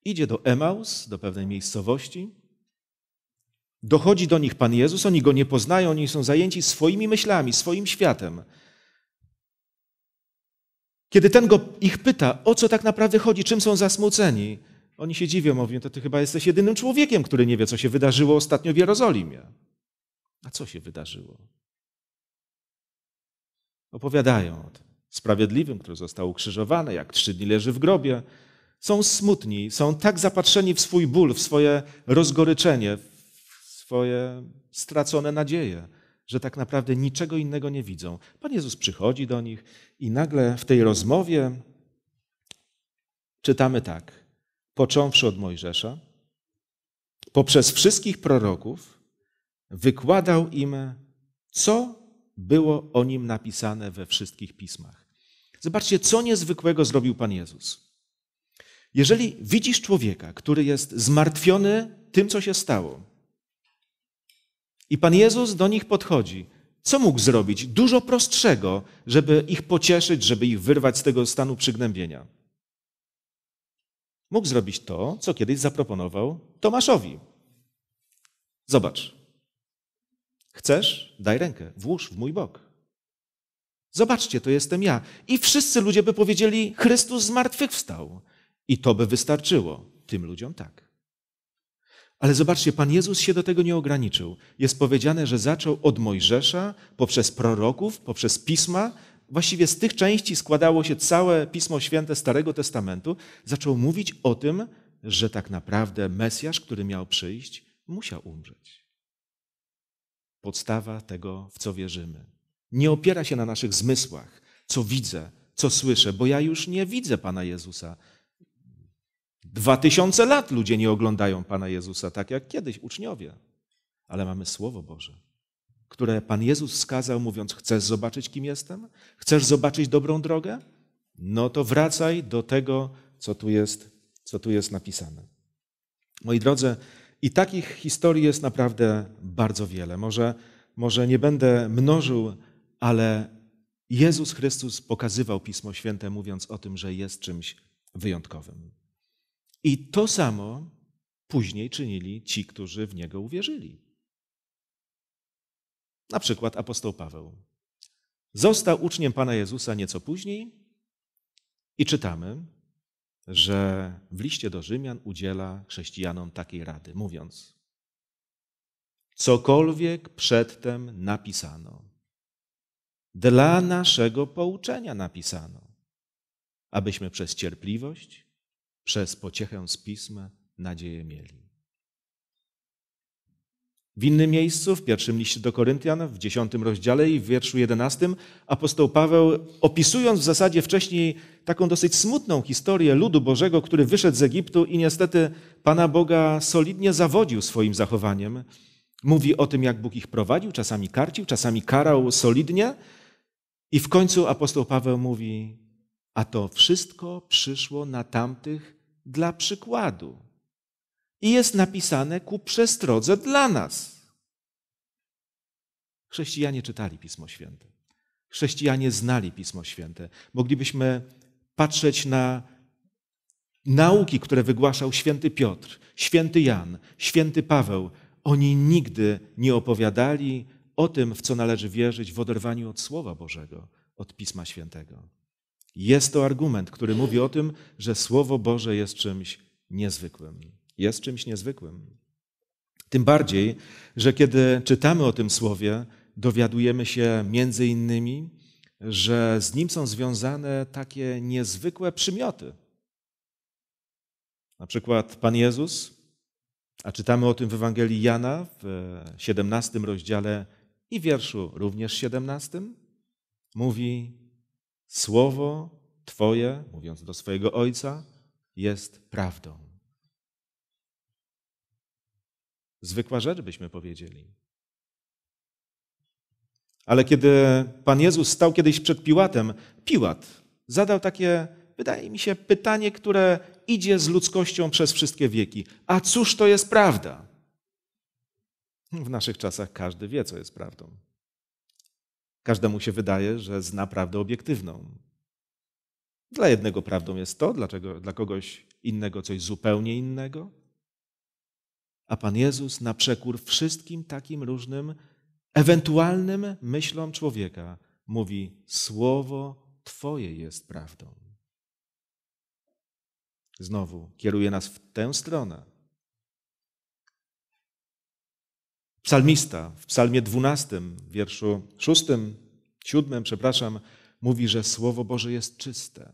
idzie do Emaus, do pewnej miejscowości, Dochodzi do nich Pan Jezus, oni go nie poznają, oni są zajęci swoimi myślami, swoim światem. Kiedy ten go ich pyta, o co tak naprawdę chodzi, czym są zasmuceni, oni się dziwią, mówią, to ty chyba jesteś jedynym człowiekiem, który nie wie, co się wydarzyło ostatnio w Jerozolimie. A co się wydarzyło? Opowiadają o tym. Sprawiedliwym, który został ukrzyżowany, jak trzy dni leży w grobie. Są smutni, są tak zapatrzeni w swój ból, w swoje rozgoryczenie, swoje stracone nadzieje, że tak naprawdę niczego innego nie widzą. Pan Jezus przychodzi do nich i nagle w tej rozmowie czytamy tak: począwszy od Mojżesza, poprzez wszystkich proroków, wykładał im, co było o nim napisane we wszystkich pismach. Zobaczcie, co niezwykłego zrobił Pan Jezus. Jeżeli widzisz człowieka, który jest zmartwiony tym, co się stało, i Pan Jezus do nich podchodzi. Co mógł zrobić? Dużo prostszego, żeby ich pocieszyć, żeby ich wyrwać z tego stanu przygnębienia. Mógł zrobić to, co kiedyś zaproponował Tomaszowi. Zobacz. Chcesz? Daj rękę, włóż w mój bok. Zobaczcie, to jestem ja. I wszyscy ludzie by powiedzieli: Chrystus zmartwychwstał. I to by wystarczyło. Tym ludziom tak. Ale zobaczcie, Pan Jezus się do tego nie ograniczył. Jest powiedziane, że zaczął od Mojżesza, poprzez proroków, poprzez pisma. Właściwie z tych części składało się całe Pismo Święte Starego Testamentu. Zaczął mówić o tym, że tak naprawdę Mesjasz, który miał przyjść, musiał umrzeć. Podstawa tego, w co wierzymy. Nie opiera się na naszych zmysłach, co widzę, co słyszę, bo ja już nie widzę Pana Jezusa, Dwa tysiące lat ludzie nie oglądają Pana Jezusa tak jak kiedyś uczniowie. Ale mamy Słowo Boże, które Pan Jezus skazał, mówiąc: Chcesz zobaczyć, kim jestem? Chcesz zobaczyć dobrą drogę? No to wracaj do tego, co tu jest, co tu jest napisane. Moi drodzy, i takich historii jest naprawdę bardzo wiele. Może, może nie będę mnożył, ale Jezus Chrystus pokazywał Pismo Święte, mówiąc o tym, że jest czymś wyjątkowym. I to samo później czynili ci, którzy w niego uwierzyli. Na przykład apostoł Paweł. Został uczniem Pana Jezusa nieco później i czytamy, że w liście do Rzymian udziela chrześcijanom takiej rady, mówiąc: Cokolwiek przedtem napisano, dla naszego pouczenia napisano, abyśmy przez cierpliwość przez pociechę z pism nadzieję mieli. W innym miejscu, w pierwszym liście do Koryntian, w dziesiątym rozdziale i w wierszu jedenastym, apostoł Paweł, opisując w zasadzie wcześniej taką dosyć smutną historię ludu Bożego, który wyszedł z Egiptu i niestety Pana Boga solidnie zawodził swoim zachowaniem, mówi o tym, jak Bóg ich prowadził, czasami karcił, czasami karał solidnie. I w końcu apostoł Paweł mówi: a to wszystko przyszło na tamtych dla przykładu. I jest napisane ku przestrodze dla nas. Chrześcijanie czytali Pismo Święte. Chrześcijanie znali Pismo Święte. Moglibyśmy patrzeć na nauki, które wygłaszał święty Piotr, święty Jan, święty Paweł. Oni nigdy nie opowiadali o tym, w co należy wierzyć w oderwaniu od Słowa Bożego, od Pisma Świętego. Jest to argument, który mówi o tym, że Słowo Boże jest czymś niezwykłym. Jest czymś niezwykłym. Tym bardziej, że kiedy czytamy o tym Słowie, dowiadujemy się między innymi, że z nim są związane takie niezwykłe przymioty. Na przykład Pan Jezus, a czytamy o tym w Ewangelii Jana w 17 rozdziale i wierszu również 17, mówi: Słowo Twoje, mówiąc do swojego Ojca, jest prawdą. Zwykła rzecz byśmy powiedzieli. Ale kiedy Pan Jezus stał kiedyś przed Piłatem, Piłat zadał takie, wydaje mi się, pytanie, które idzie z ludzkością przez wszystkie wieki. A cóż to jest prawda? W naszych czasach każdy wie, co jest prawdą. Każdemu się wydaje, że zna prawdę obiektywną. Dla jednego prawdą jest to, dlaczego, dla kogoś innego coś zupełnie innego. A Pan Jezus na przekór wszystkim takim różnym ewentualnym myślom człowieka mówi: Słowo Twoje jest prawdą. Znowu kieruje nas w tę stronę, Psalmista w psalmie 12, wierszu 6, 7, przepraszam, mówi, że Słowo Boże jest czyste.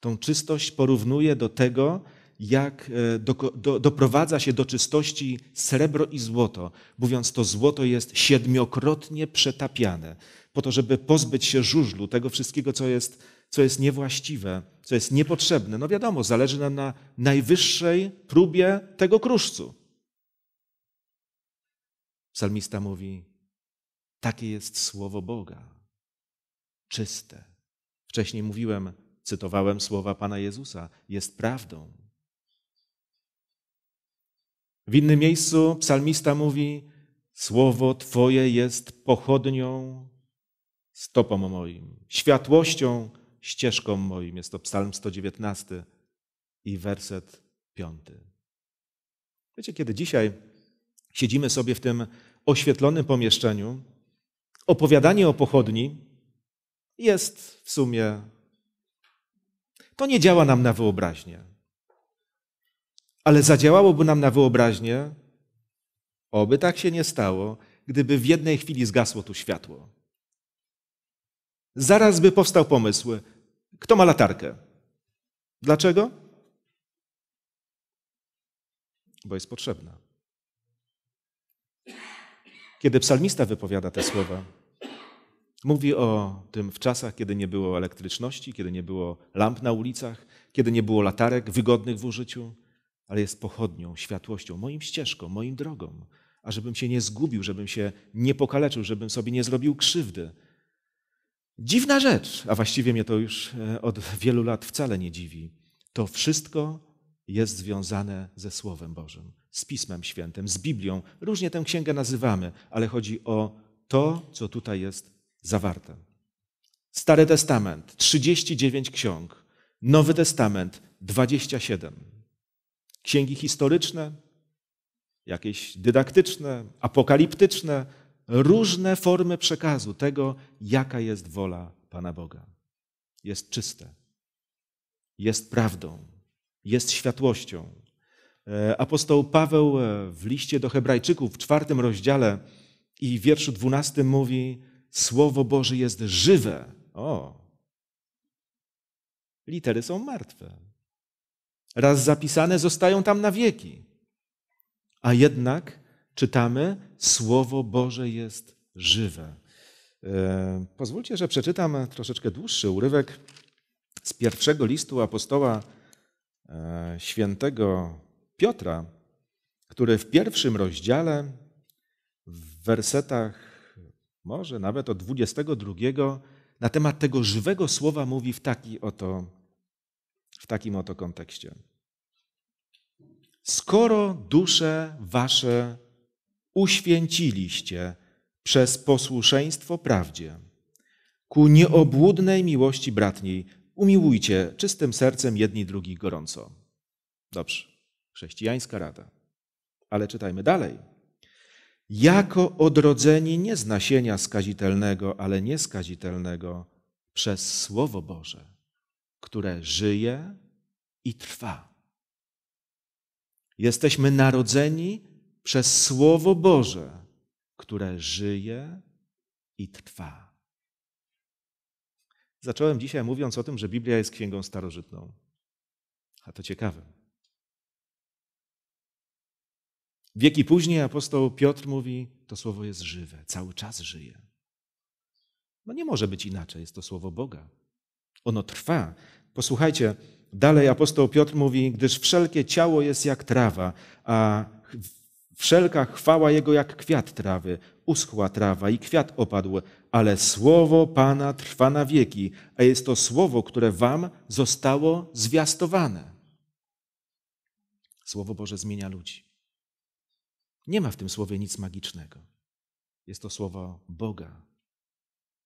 Tą czystość porównuje do tego, jak e, do, do, doprowadza się do czystości srebro i złoto, mówiąc to złoto jest siedmiokrotnie przetapiane, po to, żeby pozbyć się żużlu, tego wszystkiego, co jest, co jest niewłaściwe, co jest niepotrzebne. No wiadomo, zależy nam na najwyższej próbie tego kruszcu. Psalmista mówi: Takie jest słowo Boga, czyste. Wcześniej mówiłem, cytowałem słowa Pana Jezusa, jest prawdą. W innym miejscu psalmista mówi: Słowo Twoje jest pochodnią, stopą moim, światłością, ścieżką moim. Jest to Psalm 119 i werset 5. Wiecie, kiedy dzisiaj siedzimy sobie w tym oświetlonym pomieszczeniu, opowiadanie o pochodni jest w sumie. To nie działa nam na wyobraźnię. Ale zadziałałoby nam na wyobraźnię, oby tak się nie stało, gdyby w jednej chwili zgasło tu światło. Zaraz by powstał pomysł, kto ma latarkę? Dlaczego? Bo jest potrzebna. Kiedy psalmista wypowiada te słowa, mówi o tym w czasach, kiedy nie było elektryczności, kiedy nie było lamp na ulicach, kiedy nie było latarek wygodnych w użyciu, ale jest pochodnią, światłością, moim ścieżką, moim drogą, ażebym się nie zgubił, żebym się nie pokaleczył, żebym sobie nie zrobił krzywdy. Dziwna rzecz, a właściwie mnie to już e, od wielu lat wcale nie dziwi. To wszystko jest związane ze Słowem Bożym z Pismem Świętym, z Biblią. Różnie tę księgę nazywamy, ale chodzi o to, co tutaj jest zawarte. Stary Testament 39 ksiąg, Nowy Testament 27. Księgi historyczne, jakieś dydaktyczne, apokaliptyczne, różne formy przekazu tego, jaka jest wola Pana Boga. Jest czyste, jest prawdą, jest światłością, E, apostoł Paweł e, w liście do Hebrajczyków w czwartym rozdziale i wierszu dwunastym mówi: Słowo Boże jest żywe. O! Litery są martwe. Raz zapisane zostają tam na wieki. A jednak czytamy: Słowo Boże jest żywe. E, pozwólcie, że przeczytam troszeczkę dłuższy urywek z pierwszego listu apostoła świętego Piotra, który w pierwszym rozdziale, w wersetach może nawet od 22, na temat tego żywego słowa mówi w, taki oto, w takim oto kontekście. Skoro dusze wasze uświęciliście przez posłuszeństwo prawdzie, ku nieobłudnej miłości bratniej, umiłujcie czystym sercem jedni drugi gorąco. Dobrze chrześcijańska rada. Ale czytajmy dalej. Jako odrodzeni nie z nasienia skazitelnego, ale nieskazitelnego przez Słowo Boże, które żyje i trwa. Jesteśmy narodzeni przez Słowo Boże, które żyje i trwa. Zacząłem dzisiaj mówiąc o tym, że Biblia jest księgą starożytną. A to ciekawe. Wieki później apostoł Piotr mówi: To słowo jest żywe, cały czas żyje. No nie może być inaczej, jest to słowo Boga. Ono trwa. Posłuchajcie, dalej apostoł Piotr mówi: Gdyż wszelkie ciało jest jak trawa, a wszelka chwała jego jak kwiat trawy. Uschła trawa i kwiat opadł, ale słowo Pana trwa na wieki, a jest to słowo, które Wam zostało zwiastowane. Słowo Boże zmienia ludzi. Nie ma w tym słowie nic magicznego. Jest to słowo Boga.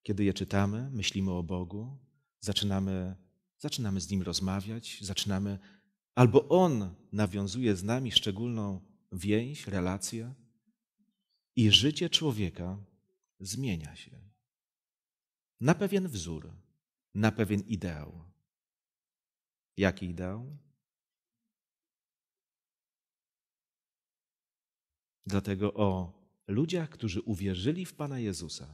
Kiedy je czytamy, myślimy o Bogu, zaczynamy, zaczynamy z Nim rozmawiać, zaczynamy, albo On nawiązuje z nami szczególną więź, relację i życie człowieka zmienia się na pewien wzór, na pewien ideał. Jaki ideał? Dlatego o ludziach, którzy uwierzyli w Pana Jezusa,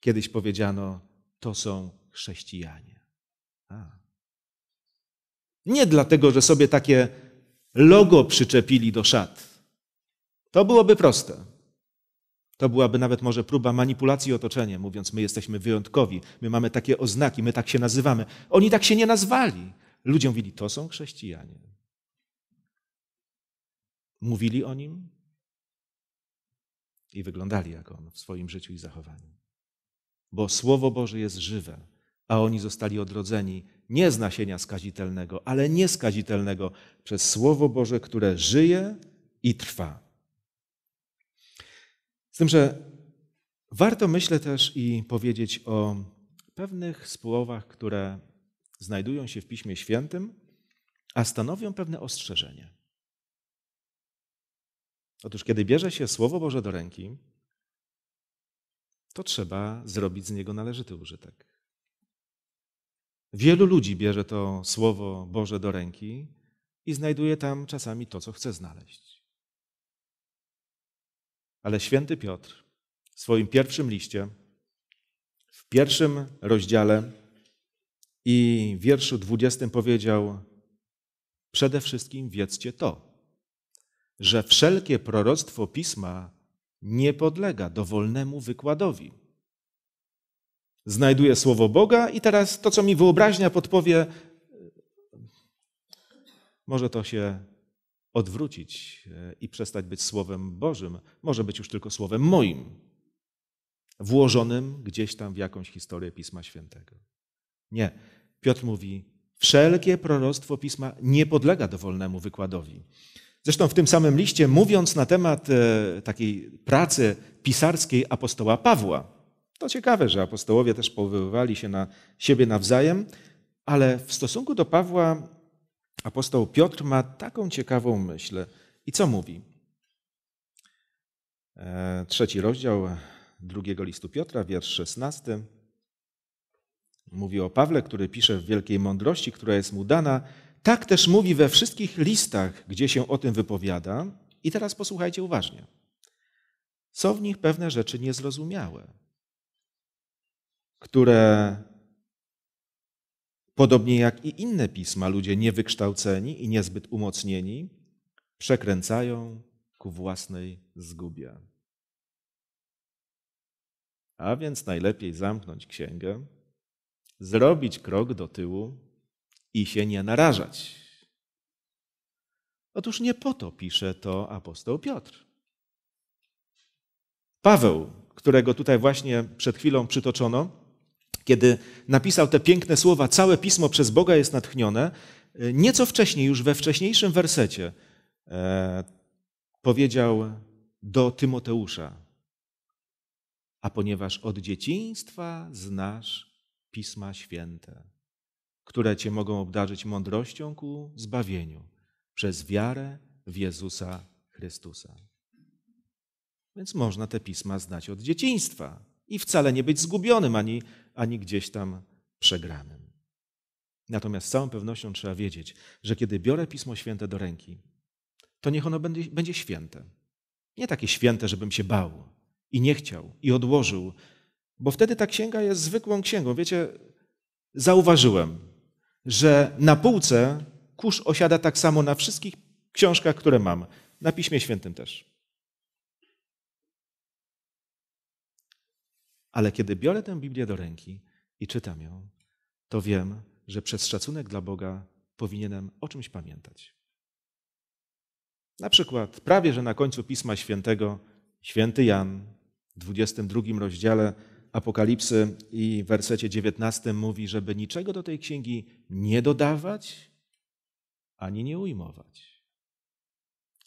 kiedyś powiedziano, to są chrześcijanie. A. Nie dlatego, że sobie takie logo przyczepili do szat. To byłoby proste. To byłaby nawet może próba manipulacji otoczeniem, mówiąc, my jesteśmy wyjątkowi, my mamy takie oznaki, my tak się nazywamy. Oni tak się nie nazwali. Ludzie mówili, to są chrześcijanie mówili o nim i wyglądali jak on w swoim życiu i zachowaniu. Bo Słowo Boże jest żywe, a oni zostali odrodzeni nie z nasienia skazitelnego, ale nieskazitelnego przez Słowo Boże, które żyje i trwa. Z tym, że warto myślę też i powiedzieć o pewnych słowach, które znajdują się w Piśmie Świętym, a stanowią pewne ostrzeżenie. Otóż, kiedy bierze się Słowo Boże do ręki, to trzeba zrobić z niego należyty użytek. Wielu ludzi bierze to Słowo Boże do ręki i znajduje tam czasami to, co chce znaleźć. Ale święty Piotr w swoim pierwszym liście, w pierwszym rozdziale i wierszu dwudziestym powiedział: Przede wszystkim wiedzcie to że wszelkie proroctwo pisma nie podlega dowolnemu wykładowi. Znajduję słowo Boga i teraz to, co mi wyobraźnia podpowie, może to się odwrócić e, i przestać być słowem Bożym, może być już tylko słowem moim, włożonym gdzieś tam w jakąś historię Pisma Świętego. Nie. Piotr mówi: Wszelkie proroctwo Pisma nie podlega dowolnemu wykładowi. Zresztą w tym samym liście, mówiąc na temat e, takiej pracy pisarskiej apostoła Pawła, to ciekawe, że apostołowie też powoływali się na siebie nawzajem, ale w stosunku do Pawła apostoł Piotr ma taką ciekawą myśl. I co mówi? E, trzeci rozdział drugiego listu Piotra, wiersz 16. Mówi o Pawle, który pisze w wielkiej mądrości, która jest mu dana, tak też mówi we wszystkich listach, gdzie się o tym wypowiada. I teraz posłuchajcie uważnie. Są w nich pewne rzeczy niezrozumiałe, które podobnie jak i inne pisma, ludzie niewykształceni i niezbyt umocnieni przekręcają ku własnej zgubie. A więc najlepiej zamknąć księgę, zrobić krok do tyłu i się nie narażać. Otóż nie po to pisze to apostoł Piotr. Paweł, którego tutaj właśnie przed chwilą przytoczono, kiedy napisał te piękne słowa, całe pismo przez Boga jest natchnione, e, nieco wcześniej, już we wcześniejszym wersecie, e, powiedział do Tymoteusza: A ponieważ od dzieciństwa znasz pisma święte które Cię mogą obdarzyć mądrością ku zbawieniu przez wiarę w Jezusa Chrystusa. Więc można te pisma znać od dzieciństwa i wcale nie być zgubionym ani, ani gdzieś tam przegranym. Natomiast z całą pewnością trzeba wiedzieć, że kiedy biorę Pismo Święte do ręki, to niech ono będzie, będzie święte. Nie takie święte, żebym się bał i nie chciał i odłożył, bo wtedy ta księga jest zwykłą księgą. Wiecie, zauważyłem, że na półce kurz osiada tak samo na wszystkich książkach, które mam. Na Piśmie Świętym też. Ale kiedy biorę tę Biblię do ręki i czytam ją, to wiem, że przez szacunek dla Boga powinienem o czymś pamiętać. Na przykład, prawie że na końcu Pisma Świętego, święty Jan w 22 rozdziale Apokalipsy i w wersecie 19 mówi, żeby niczego do tej księgi nie dodawać ani nie ujmować.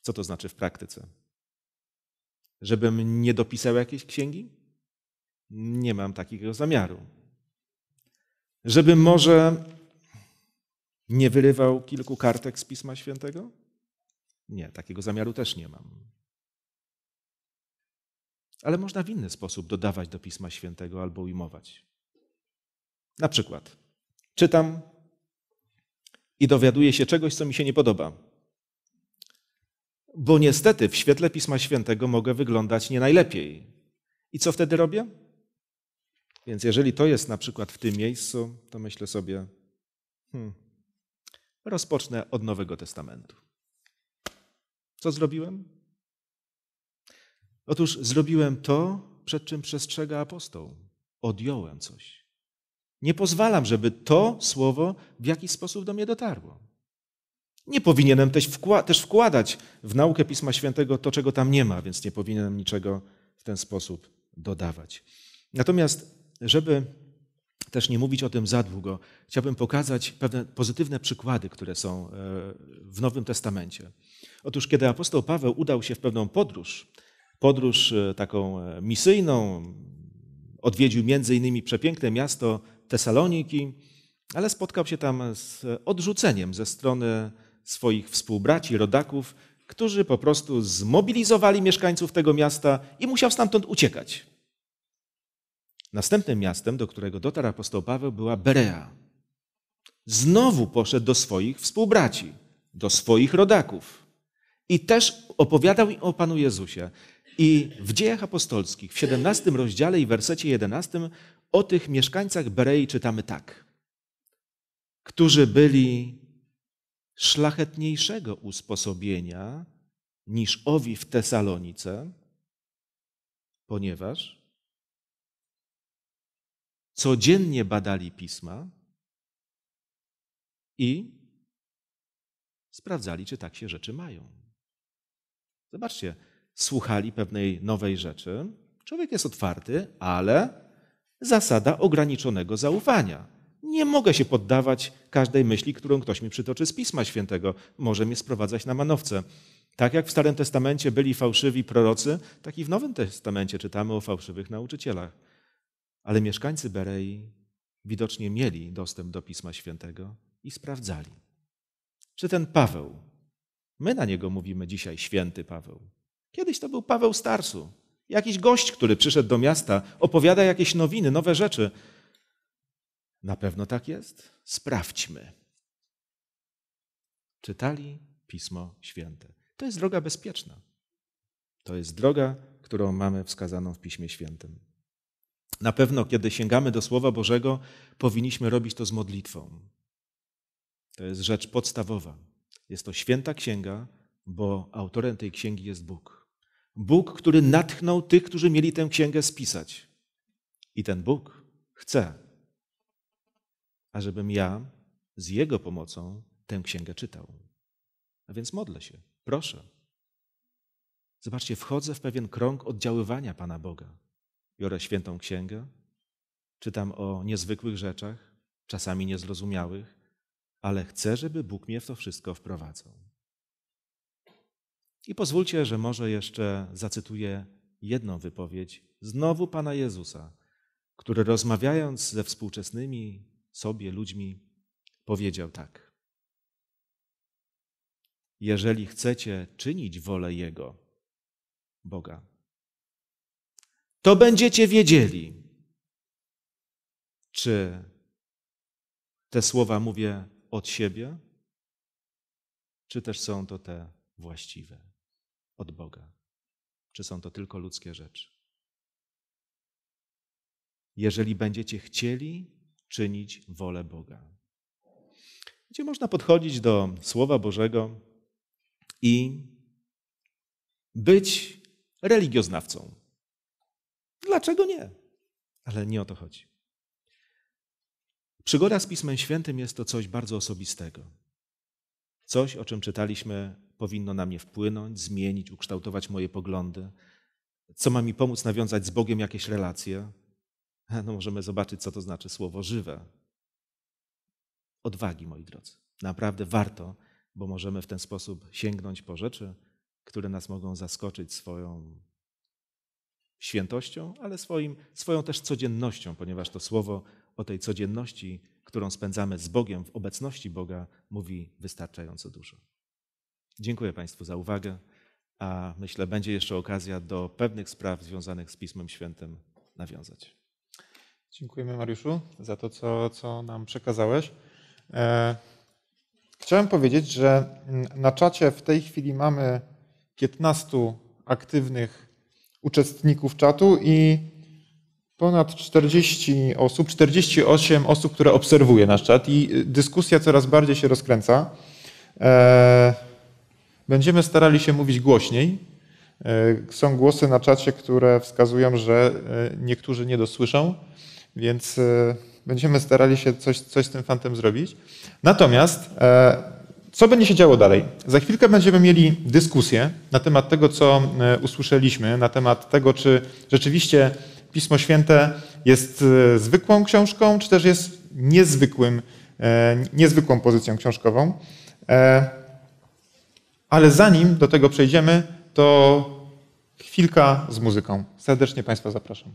Co to znaczy w praktyce? Żebym nie dopisał jakiejś księgi? Nie mam takiego zamiaru. Żebym może nie wyrywał kilku kartek z Pisma Świętego? Nie, takiego zamiaru też nie mam. Ale można w inny sposób dodawać do Pisma Świętego albo ujmować. Na przykład, czytam i dowiaduję się czegoś, co mi się nie podoba. Bo niestety w świetle Pisma Świętego mogę wyglądać nie najlepiej. I co wtedy robię? Więc jeżeli to jest na przykład w tym miejscu, to myślę sobie, hmm, rozpocznę od Nowego Testamentu. Co zrobiłem? Otóż zrobiłem to, przed czym przestrzega apostoł. Odjąłem coś. Nie pozwalam, żeby to słowo w jakiś sposób do mnie dotarło. Nie powinienem też, wkładać w naukę Pisma Świętego to, czego tam nie ma, więc nie powinienem niczego w ten sposób dodawać. Natomiast, żeby też nie mówić o tym za długo, chciałbym pokazać pewne pozytywne przykłady, które są e, w Nowym Testamencie. Otóż, kiedy apostoł Paweł udał się w pewną podróż, podróż e, taką e, misyjną. Odwiedził między innymi przepiękne miasto Tesaloniki, ale spotkał się tam z odrzuceniem ze strony swoich współbraci, rodaków, którzy po prostu zmobilizowali mieszkańców tego miasta i musiał stamtąd uciekać. Następnym miastem, do którego dotarł apostoł Paweł, była Berea. Znowu poszedł do swoich współbraci, do swoich rodaków i też opowiadał im o Panu Jezusie. I w dziejach apostolskich, w 17 rozdziale i wersecie 11 o tych mieszkańcach Berei czytamy tak. Którzy byli szlachetniejszego usposobienia niż owi w Tesalonice, ponieważ codziennie badali pisma i sprawdzali, czy tak się rzeczy mają. Zobaczcie, słuchali pewnej nowej rzeczy. Człowiek jest otwarty, ale zasada ograniczonego zaufania. Nie mogę się poddawać każdej myśli, którą ktoś mi przytoczy z Pisma Świętego. Może mnie sprowadzać na manowce. Tak jak w Starym Testamencie byli fałszywi prorocy, tak i w Nowym Testamencie czytamy o fałszywych nauczycielach. Ale mieszkańcy Berei widocznie mieli dostęp do Pisma Świętego i sprawdzali. Czy ten Paweł, my na niego mówimy dzisiaj święty Paweł, Kiedyś to był Paweł Starsu. Jakiś gość, który przyszedł do miasta, opowiada jakieś nowiny, nowe rzeczy. Na pewno tak jest? Sprawdźmy. Czytali Pismo Święte. To jest droga bezpieczna. To jest droga, którą mamy wskazaną w Piśmie Świętym. Na pewno, kiedy sięgamy do Słowa Bożego, powinniśmy robić to z modlitwą. To jest rzecz podstawowa. Jest to święta księga, bo autorem tej księgi jest Bóg. Bóg, który natchnął tych, którzy mieli tę księgę spisać. I ten Bóg chce, ażebym ja z Jego pomocą tę księgę czytał. A więc modlę się, proszę. Zobaczcie, wchodzę w pewien krąg oddziaływania Pana Boga. Biorę świętą księgę, czytam o niezwykłych rzeczach, czasami niezrozumiałych, ale chcę, żeby Bóg mnie w to wszystko wprowadzał. I pozwólcie, że może jeszcze zacytuję jedną wypowiedź znowu Pana Jezusa, który rozmawiając ze współczesnymi sobie ludźmi, powiedział tak: Jeżeli chcecie czynić wolę Jego, Boga, to będziecie wiedzieli, czy te słowa mówię od siebie, czy też są to te właściwe od Boga? Czy są to tylko ludzkie rzeczy? Jeżeli będziecie chcieli czynić wolę Boga. Gdzie można podchodzić do Słowa Bożego i być religioznawcą. Dlaczego nie? Ale nie o to chodzi. Przygoda z Pismem Świętym jest to coś bardzo osobistego. Coś, o czym czytaliśmy powinno na mnie wpłynąć, zmienić, ukształtować moje poglądy, co ma mi pomóc nawiązać z Bogiem jakieś relacje, no możemy zobaczyć, co to znaczy słowo żywe. Odwagi, moi drodzy. Naprawdę warto, bo możemy w ten sposób sięgnąć po rzeczy, które nas mogą zaskoczyć swoją świętością, ale swoim, swoją też codziennością, ponieważ to słowo o tej codzienności, którą spędzamy z Bogiem w obecności Boga, mówi wystarczająco dużo. Dziękuję Państwu za uwagę, a myślę, będzie jeszcze okazja do pewnych spraw związanych z Pismem Świętym nawiązać. Dziękujemy Mariuszu za to, co, co nam przekazałeś. E, chciałem powiedzieć, że mm, na czacie w tej chwili mamy 15 aktywnych uczestników czatu i ponad 40 osób, 48 osób, które obserwuje nasz czat i y, dyskusja coraz bardziej się rozkręca. E, Będziemy starali się mówić głośniej. E, są głosy na czacie, które wskazują, że e, niektórzy nie dosłyszą, więc e, będziemy starali się coś, coś z tym fantem zrobić. Natomiast co będzie się działo dalej? Za chwilkę będziemy mieli dyskusję na temat tego, co usłyszeliśmy, na temat tego, czy rzeczywiście Pismo Święte jest zwykłą książką, czy też jest niezwykłym, niezwykłą pozycją książkową. Ale zanim do tego przejdziemy, to chwilka z muzyką. Serdecznie Państwa zapraszam.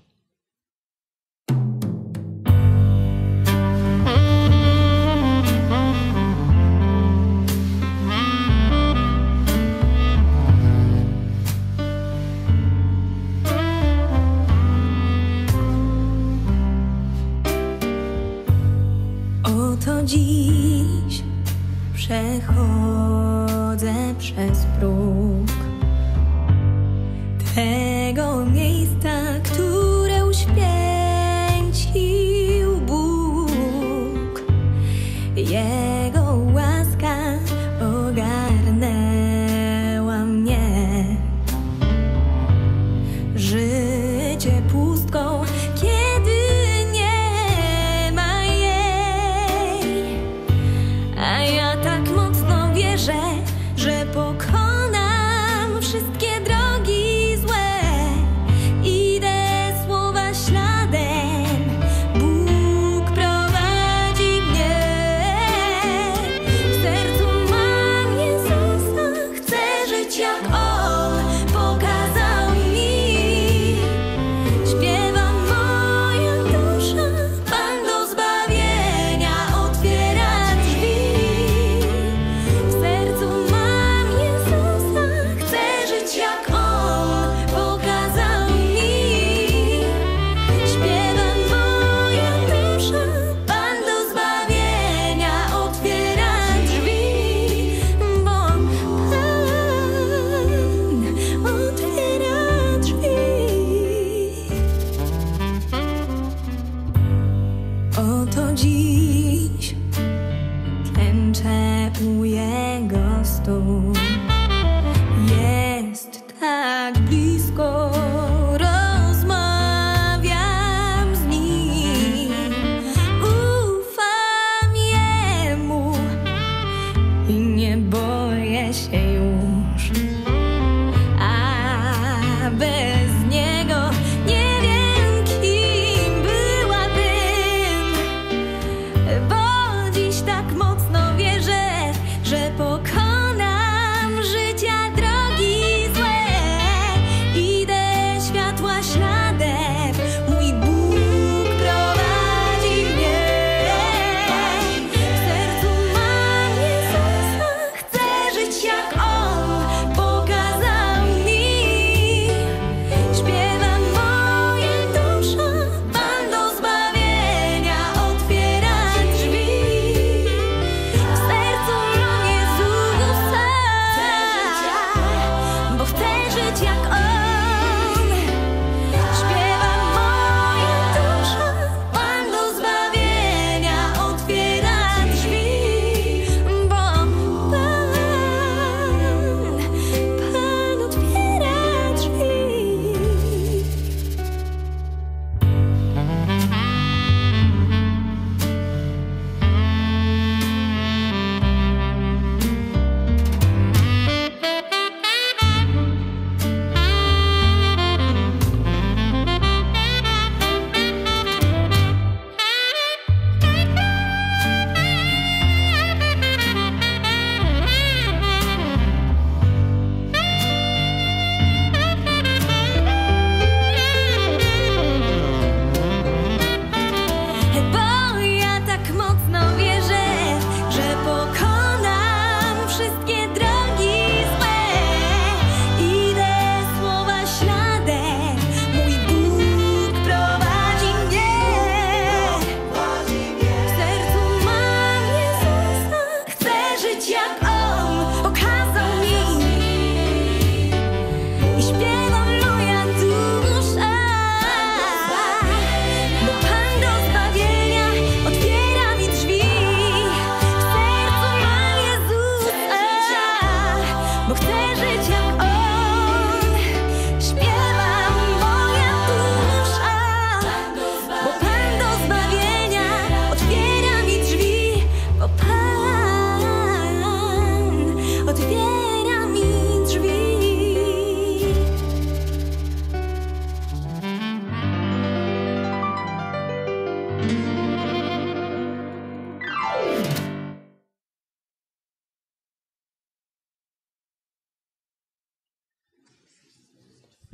és pro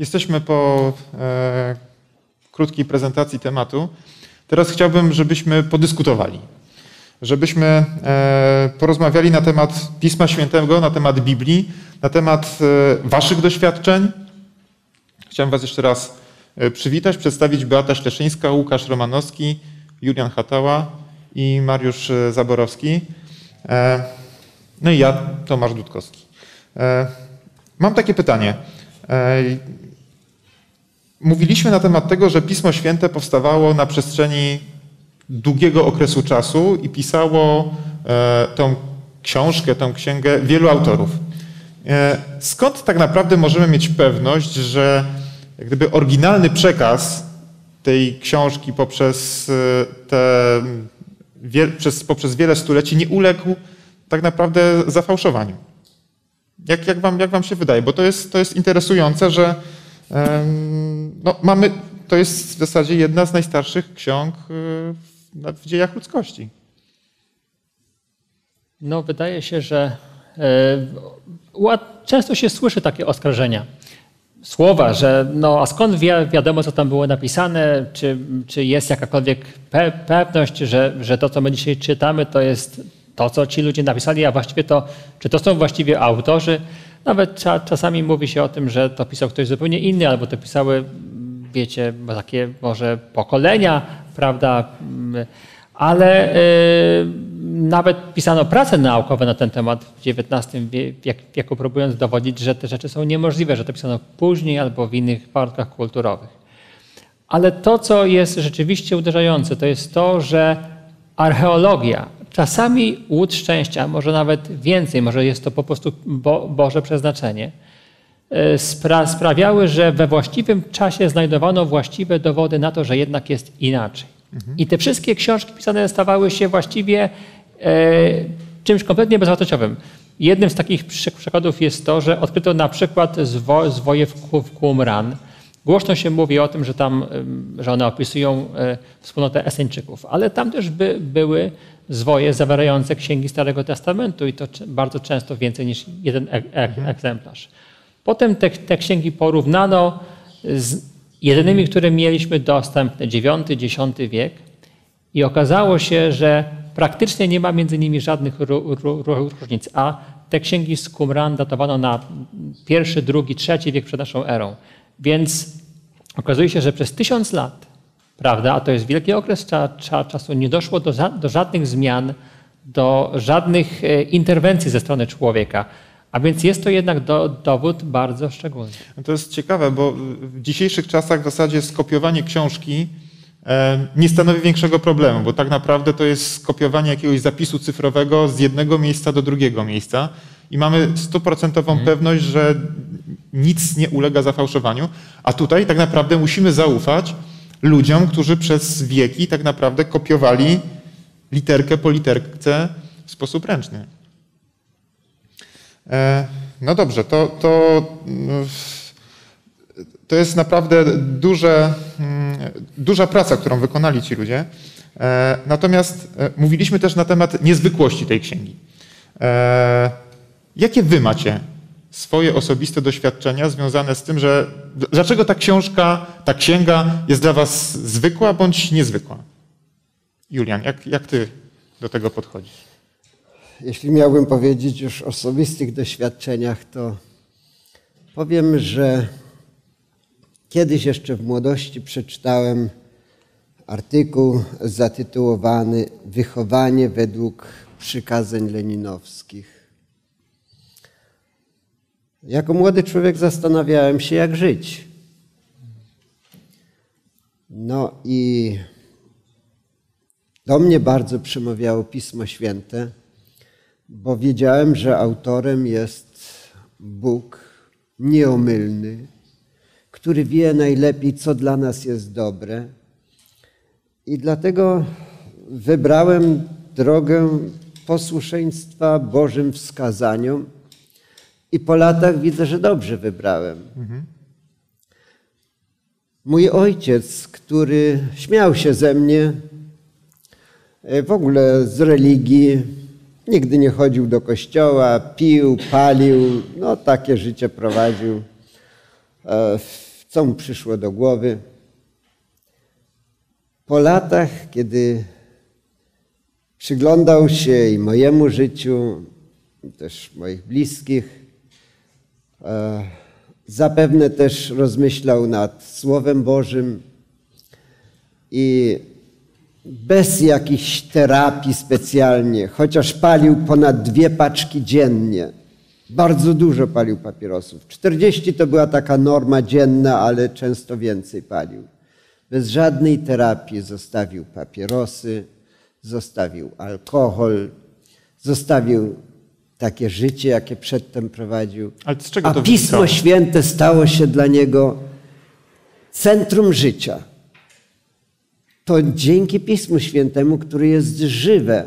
Jesteśmy po e, krótkiej prezentacji tematu. Teraz chciałbym, żebyśmy podyskutowali, żebyśmy e, porozmawiali na temat Pisma Świętego, na temat Biblii, na temat e, Waszych doświadczeń. Chciałem Was jeszcze raz e, przywitać, przedstawić Beata Śleszyńska, Łukasz Romanowski, Julian Hatała i Mariusz e, Zaborowski. E, no i ja, Tomasz Dudkowski. Mam takie pytanie. Mówiliśmy na temat tego, że Pismo Święte powstawało na przestrzeni długiego okresu czasu i pisało e, tą książkę, tą księgę wielu autorów. E, skąd tak naprawdę możemy mieć pewność, że jak gdyby oryginalny przekaz tej książki poprzez, e, te, przez, poprzez wiele stuleci nie uległ tak naprawdę zafałszowaniu? Jak, jak, wam, jak wam się wydaje? Bo to jest, to jest interesujące, że no, mamy, to jest w zasadzie jedna z najstarszych ksiąg y, w dziejach ludzkości. No, wydaje się, że e, często się słyszy takie oskarżenia. Słowa, że no, a skąd wiadomo, co tam było napisane, czy, czy jest jakakolwiek pe pewność, że, że to, co my dzisiaj czytamy, to jest to, co ci ludzie napisali, a właściwie to, czy to są właściwie autorzy. Nawet czasami mówi się o tym, że to pisał ktoś zupełnie inny, albo to pisały, wiecie, takie może pokolenia, prawda? Mm, ale y, nawet pisano prace naukowe na ten temat w XIX wieku, próbując dowodzić, że te rzeczy są niemożliwe, że to pisano później albo w innych warunkach kulturowych. Ale to, co jest rzeczywiście uderzające, to jest to, że archeologia czasami łód szczęścia, może nawet więcej, może jest to po prostu bo, Boże przeznaczenie, e, spra sprawiały, że we właściwym czasie znajdowano właściwe dowody na to, że jednak jest inaczej. Mhm. I te wszystkie książki pisane stawały się właściwie e, czymś kompletnie bezwartościowym. Jednym z takich przykładów jest to, że odkryto na przykład zwo, zwoje w, w Qumran. Głośno się mówi o tym, że tam, że one opisują e, wspólnotę Esyńczyków, ale tam też by, były zwoje zawierające księgi Starego Testamentu i to bardzo często więcej niż jeden e- e- mhm. egzemplarz. Potem te, te księgi porównano z jedynymi, które mieliśmy dostępne, IX, X wiek i okazało się, że praktycznie nie ma między nimi żadnych różnic, a te księgi z Qumran datowano na pierwszy, drugi, trzeci wiek przed naszą erą. Więc okazuje się, że przez tysiąc lat prawda? A to jest wielki okres cza, cza, czasu. Nie doszło do, za, do żadnych zmian, do żadnych e, interwencji ze strony człowieka. A więc jest to jednak do, dowód bardzo szczególny. No to jest ciekawe, bo w dzisiejszych czasach w zasadzie skopiowanie książki e, nie stanowi większego problemu, bo tak naprawdę to jest skopiowanie jakiegoś zapisu cyfrowego z jednego miejsca do drugiego miejsca i mamy stuprocentową hmm. pewność, że nic nie ulega zafałszowaniu, a tutaj tak naprawdę musimy zaufać, ludziom, którzy przez wieki tak naprawdę kopiowali literkę po literce w sposób ręczny. E, no dobrze, to, to, mm, to jest naprawdę duże, mm, duża praca, którą wykonali ci ludzie. E, natomiast e, mówiliśmy też na temat niezwykłości tej księgi. Jakie wy macie swoje osobiste doświadczenia związane z tym, że dlaczego ta książka, ta księga jest dla Was zwykła bądź niezwykła? Julian, jak, jak Ty do tego podchodzisz? Jeśli miałbym powiedzieć już o osobistych doświadczeniach, to powiem, że kiedyś jeszcze w młodości przeczytałem artykuł zatytułowany Wychowanie według przykazań leninowskich. Jako młody człowiek zastanawiałem się, jak żyć. No i do mnie bardzo przemawiało Pismo Święte, bo wiedziałem, że autorem jest Bóg nieomylny, który wie najlepiej, co dla nas jest dobre. I dlatego wybrałem drogę posłuszeństwa Bożym wskazaniom i po latach widzę, że dobrze wybrałem. Mój ojciec, który śmiał się ze mnie, e, w ogóle z religii, nigdy nie chodził do kościoła, pił, palił, no takie życie prowadził, e, co mu przyszło do głowy. Po latach, kiedy przyglądał się i mojemu życiu, też moich bliskich, E, zapewne też rozmyślał nad Słowem Bożym i bez jakichś terapii specjalnie, chociaż palił ponad dwie paczki dziennie. Bardzo dużo palił papierosów. 40 to była taka norma dzienna, ale często więcej palił. Bez żadnej terapii zostawił papierosy, zostawił alkohol, zostawił takie życie, jakie przedtem prowadził. A Pismo Święte stało się dla niego centrum życia. To dzięki Pismu Świętemu, które jest żywe,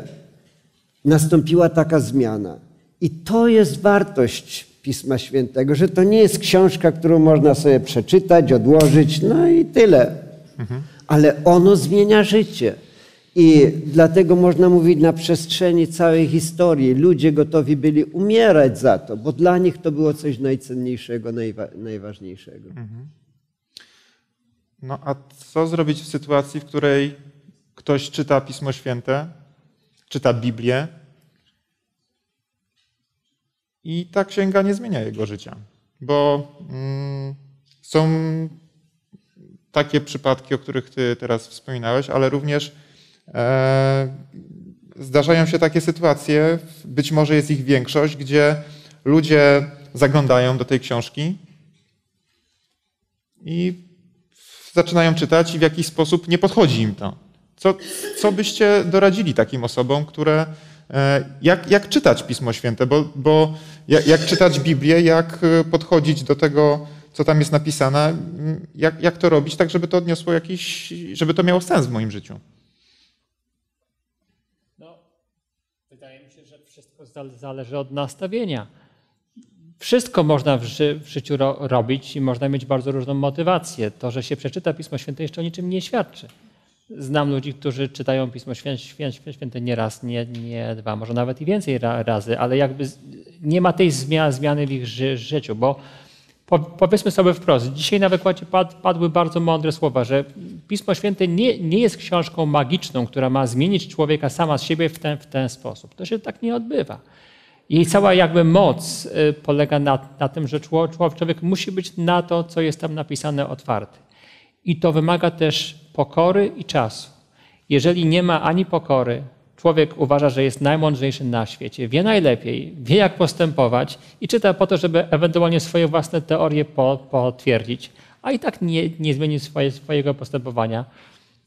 nastąpiła taka zmiana. I to jest wartość Pisma Świętego, że to nie jest książka, którą można sobie przeczytać, odłożyć, no i tyle. Mhm. Ale ono zmienia życie. I dlatego można mówić na przestrzeni całej historii, ludzie gotowi byli umierać za to, bo dla nich to było coś najcenniejszego, najwa najważniejszego. Mhm. No a co zrobić w sytuacji, w której ktoś czyta Pismo Święte, czyta Biblię i ta księga nie zmienia jego życia? Bo mm, są takie przypadki, o których ty teraz wspominałeś, ale również E, zdarzają się takie sytuacje, być może jest ich większość, gdzie ludzie zaglądają do tej książki i zaczynają czytać i w jakiś sposób nie podchodzi im to. Co, co byście doradzili takim osobom, które. E, jak, jak czytać Pismo Święte? Bo, bo jak, jak, czytać Biblię, jak e, podchodzić do tego, co tam jest napisane, jak, jak to robić, tak żeby to odniosło jakiś, żeby to miało sens w moim życiu? zależy od nastawienia. Wszystko można w, ży w życiu ro robić i można mieć bardzo różną motywację. To, że się przeczyta Pismo Święte, jeszcze o niczym nie świadczy. Znam ludzi, którzy czytają Pismo Święte, Święte nie raz, nie, nie dwa, może nawet i więcej ra razy, ale jakby nie ma tej zmiany w ich ży życiu, bo powiedzmy sobie wprost, dzisiaj na wykładzie pad, padły bardzo mądre słowa, że Pismo Święte nie, nie, jest książką magiczną, która ma zmienić człowieka sama z siebie w ten, w ten sposób. To się tak nie odbywa. Jej cała jakby moc y, polega na, na tym, że człowiek musi być na to, co jest tam napisane, otwarty. I to wymaga też pokory i czasu. Jeżeli nie ma ani pokory, człowiek uważa, że jest najmądrzejszy na świecie, wie najlepiej, wie jak postępować i czyta po to, żeby ewentualnie swoje własne teorie potwierdzić, a i tak nie, nie zmieni swoje, swojego postępowania,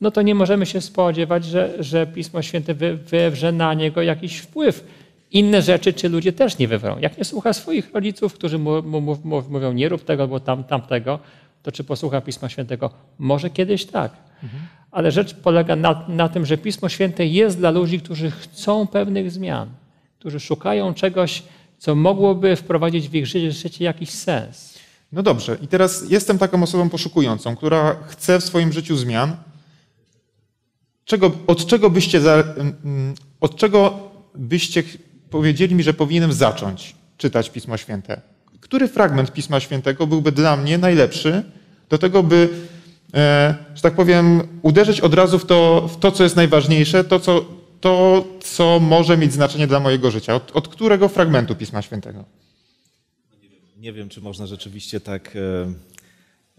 no to nie możemy się spodziewać, że, że Pismo Święte wywrze na niego jakiś wpływ. Inne rzeczy czy ludzie też nie wywrą. Jak nie słucha swoich rodziców, którzy mu, mu, mu mówią nie rób tego albo tam, tamtego, to czy posłucha Pisma Świętego? Może kiedyś tak. Mhm ale rzecz polega na, na tym, że Pismo Święte jest dla ludzi, którzy chcą pewnych zmian, którzy szukają czegoś, co mogłoby wprowadzić w ich życie jakiś sens. No dobrze, i teraz jestem taką osobą poszukującą, która chce w swoim życiu zmian. Czego, od czego byście, za, mm, mm, od czego byście powiedzieli mi, że powinienem zacząć czytać Pismo Święte? Który fragment Pisma Świętego byłby dla mnie najlepszy do tego, by E, że tak powiem, uderzyć od razu w to, w to co jest najważniejsze, to co, to, co może mieć znaczenie dla mojego życia. Od, od którego fragmentu Pisma Świętego? Nie wiem, nie wiem czy można rzeczywiście tak.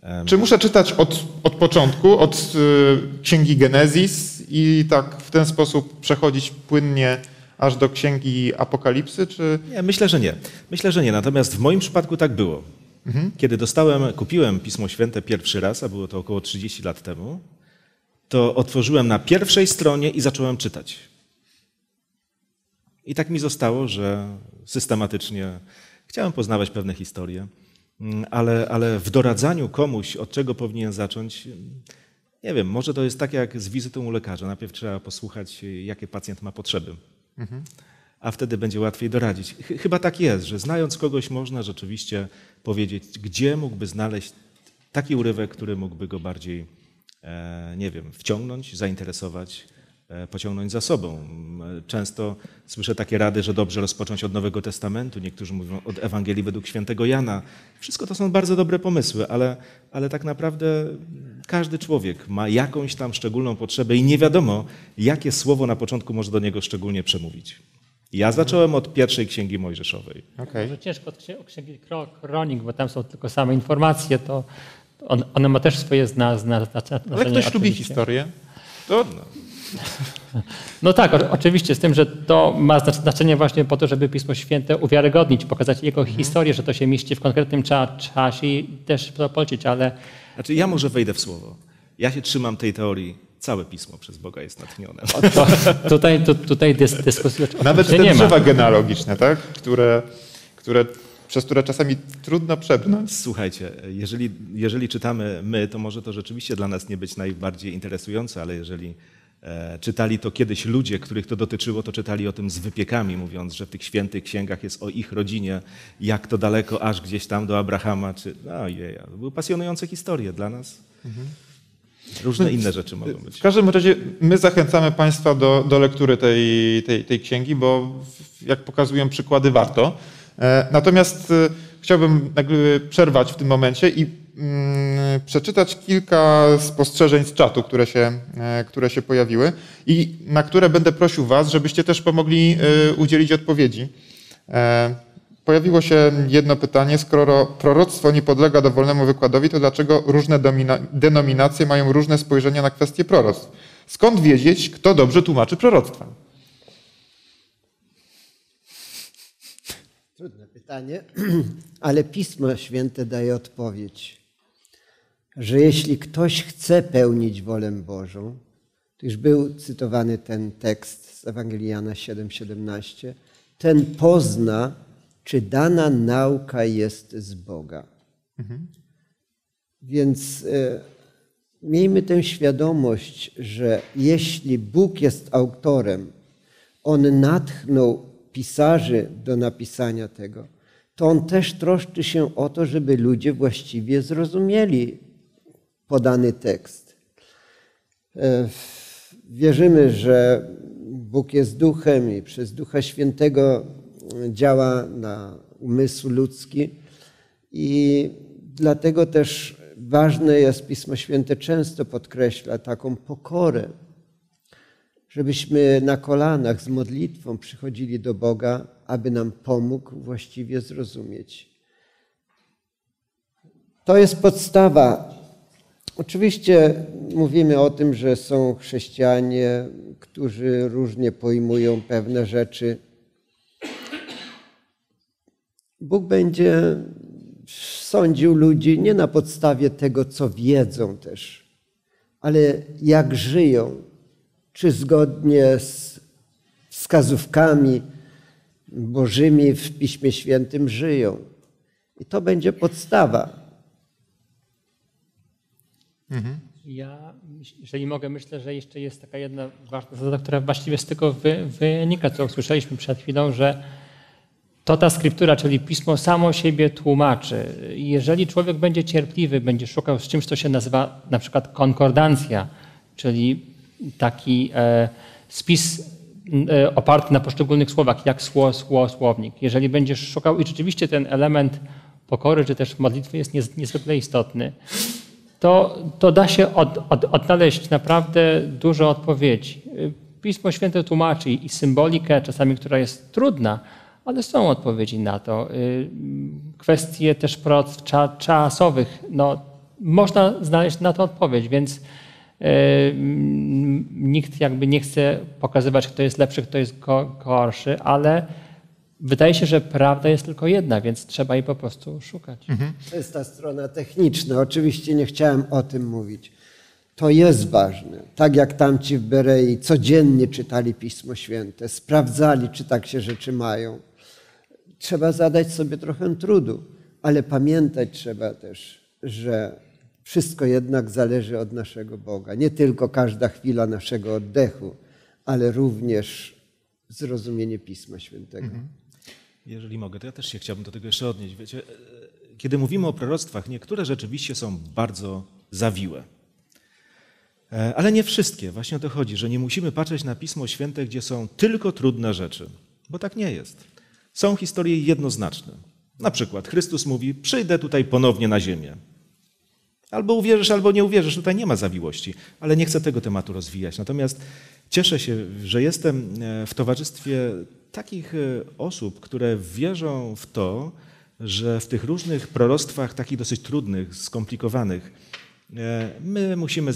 E, czy muszę czytać od, od początku, od y, księgi Genezis i tak w ten sposób przechodzić płynnie aż do księgi Apokalipsy? Czy... Nie, myślę, że nie. Myślę, że nie. Natomiast w moim przypadku tak było. Mhm. Kiedy dostałem, kupiłem Pismo Święte pierwszy raz, a było to około 30 lat temu, to otworzyłem na pierwszej stronie i zacząłem czytać. I tak mi zostało, że systematycznie chciałem poznawać pewne historie, mm, ale, ale w doradzaniu komuś, od czego powinien zacząć, mm, nie wiem, może to jest tak jak z wizytą u lekarza. Najpierw trzeba posłuchać, jakie pacjent ma potrzeby, mhm. a wtedy będzie łatwiej doradzić. Chyba tak jest, że znając kogoś, można rzeczywiście powiedzieć, gdzie mógłby znaleźć taki urywek, który mógłby go bardziej, e, nie wiem, wciągnąć, zainteresować, e, pociągnąć za sobą. Często słyszę takie rady, że dobrze rozpocząć od Nowego Testamentu, niektórzy mówią od Ewangelii według świętego Jana. Wszystko to są bardzo dobre pomysły, ale, ale tak naprawdę każdy człowiek ma jakąś tam szczególną potrzebę i nie wiadomo, jakie słowo na początku może do niego szczególnie przemówić. Ja mhm. zacząłem od pierwszej księgi Mojżeszowej. Okay. Może ciężko od księgi kronik, bo tam są tylko same informacje, to on, one ma też swoje zna, zna, znaczenie. Ale ktoś oczywiście. lubi historię. To... No. no tak, oczywiście, z tym, że to ma znaczenie właśnie po to, żeby Pismo Święte uwiarygodnić, pokazać jego mhm. historię, że to się mieści w konkretnym cza, czasie i też to policzyć, ale... Znaczy ja może wejdę w słowo. Ja się trzymam tej teorii całe pismo przez Boga jest natchnione. To, tutaj to, tutaj dys, dyskusja Nawet te drzewa genealogiczne, tak? które, które przez które czasami trudno przebrnąć. Słuchajcie, jeżeli, jeżeli czytamy my, to może to rzeczywiście dla nas nie być najbardziej interesujące, ale jeżeli e, czytali to kiedyś ludzie, których to dotyczyło, to czytali o tym z wypiekami, mówiąc, że w tych świętych księgach jest o ich rodzinie, jak to daleko, aż gdzieś tam do Abrahama. Czy, no, jeja. To były pasjonujące historie dla nas. Mhm. Różne no, inne rzeczy mogą być. W każdym razie my zachęcamy Państwa do, do lektury tej, tej, tej księgi, bo jak pokazują przykłady, warto. E, natomiast e, chciałbym przerwać w tym momencie i mm, przeczytać kilka spostrzeżeń z czatu, które się, e, które się pojawiły i na które będę prosił Was, żebyście też pomogli udzielić odpowiedzi. Pojawiło się jedno pytanie, skoro proroctwo nie podlega dowolnemu wykładowi, to dlaczego różne denominacje mają różne spojrzenia na kwestie proroctw? Skąd wiedzieć, kto dobrze tłumaczy proroctwa? Trudne pytanie, ale Pismo Święte daje odpowiedź, że jeśli ktoś chce pełnić wolę Bożą, to już był cytowany ten tekst z Ewangelii Jana 7,17, ten pozna, czy dana nauka jest z Boga. Mhm. Więc y, miejmy tę świadomość, że jeśli Bóg jest autorem, On natchnął pisarzy do napisania tego, to On też troszczy się o to, żeby ludzie właściwie zrozumieli podany tekst. E, wierzymy, że Bóg jest duchem i przez Ducha Świętego działa na umysł ludzki. I dlatego też ważne jest, Pismo Święte często podkreśla taką pokorę, żebyśmy na kolanach z modlitwą przychodzili do Boga, aby nam pomógł właściwie zrozumieć. To jest podstawa. Oczywiście mówimy o tym, że są chrześcijanie, którzy różnie pojmują pewne rzeczy Bóg będzie sądził ludzi nie na podstawie tego, co wiedzą też, ale jak żyją, czy zgodnie z wskazówkami Bożymi w Piśmie Świętym żyją. I to będzie podstawa. Mhm. Ja, jeżeli mogę, myślę, że jeszcze jest taka jedna ważna zasada, która właściwie z tego wynika, co usłyszeliśmy przed chwilą, że to ta skryptura, czyli pismo samo siebie tłumaczy. Jeżeli człowiek będzie cierpliwy, będzie szukał z czymś, co się nazywa na przykład konkordancja, czyli taki e, spis e, oparty na poszczególnych słowach, jak sło, sło, słownik. Jeżeli będziesz szukał i rzeczywiście ten element pokory, czy też modlitwy jest niez, niezwykle istotny, to, to da się od, od, odnaleźć naprawdę dużo odpowiedzi. Pismo Święte tłumaczy i symbolikę, czasami która jest trudna, ale są odpowiedzi na to. Y, kwestie też prac czasowych, no, można znaleźć na to odpowiedź, więc y, nikt jakby nie chce pokazywać, kto jest lepszy, kto jest gorszy, ale wydaje się, że prawda jest tylko jedna, więc trzeba jej po prostu szukać. Mhm. To jest ta strona techniczna. Oczywiście nie chciałem o tym mówić. To jest ważne. Tak jak tamci w Berei codziennie czytali Pismo Święte, sprawdzali, czy tak się rzeczy mają trzeba zadać sobie trochę trudu, ale pamiętać trzeba też, że wszystko jednak zależy od naszego Boga. Nie tylko każda chwila naszego oddechu, ale również zrozumienie Pisma Świętego. Mhm. Jeżeli mogę, to ja też się chciałbym do tego jeszcze odnieść. Wiecie, e, kiedy mówimy o proroctwach, niektóre rzeczywiście są bardzo zawiłe. E, ale nie wszystkie. Właśnie o to chodzi, że nie musimy patrzeć na Pismo Święte, gdzie są tylko trudne rzeczy, bo tak nie jest są historie jednoznaczne. Na przykład Chrystus mówi: Przyjdę tutaj ponownie na ziemię. Albo uwierzysz, albo nie uwierzysz. Tutaj nie ma zawiłości, ale nie chcę tego tematu rozwijać. Natomiast cieszę się, że jestem e, w towarzystwie takich e, osób, które wierzą w to, że w tych różnych proroctwach, takich dosyć trudnych, skomplikowanych, e, my musimy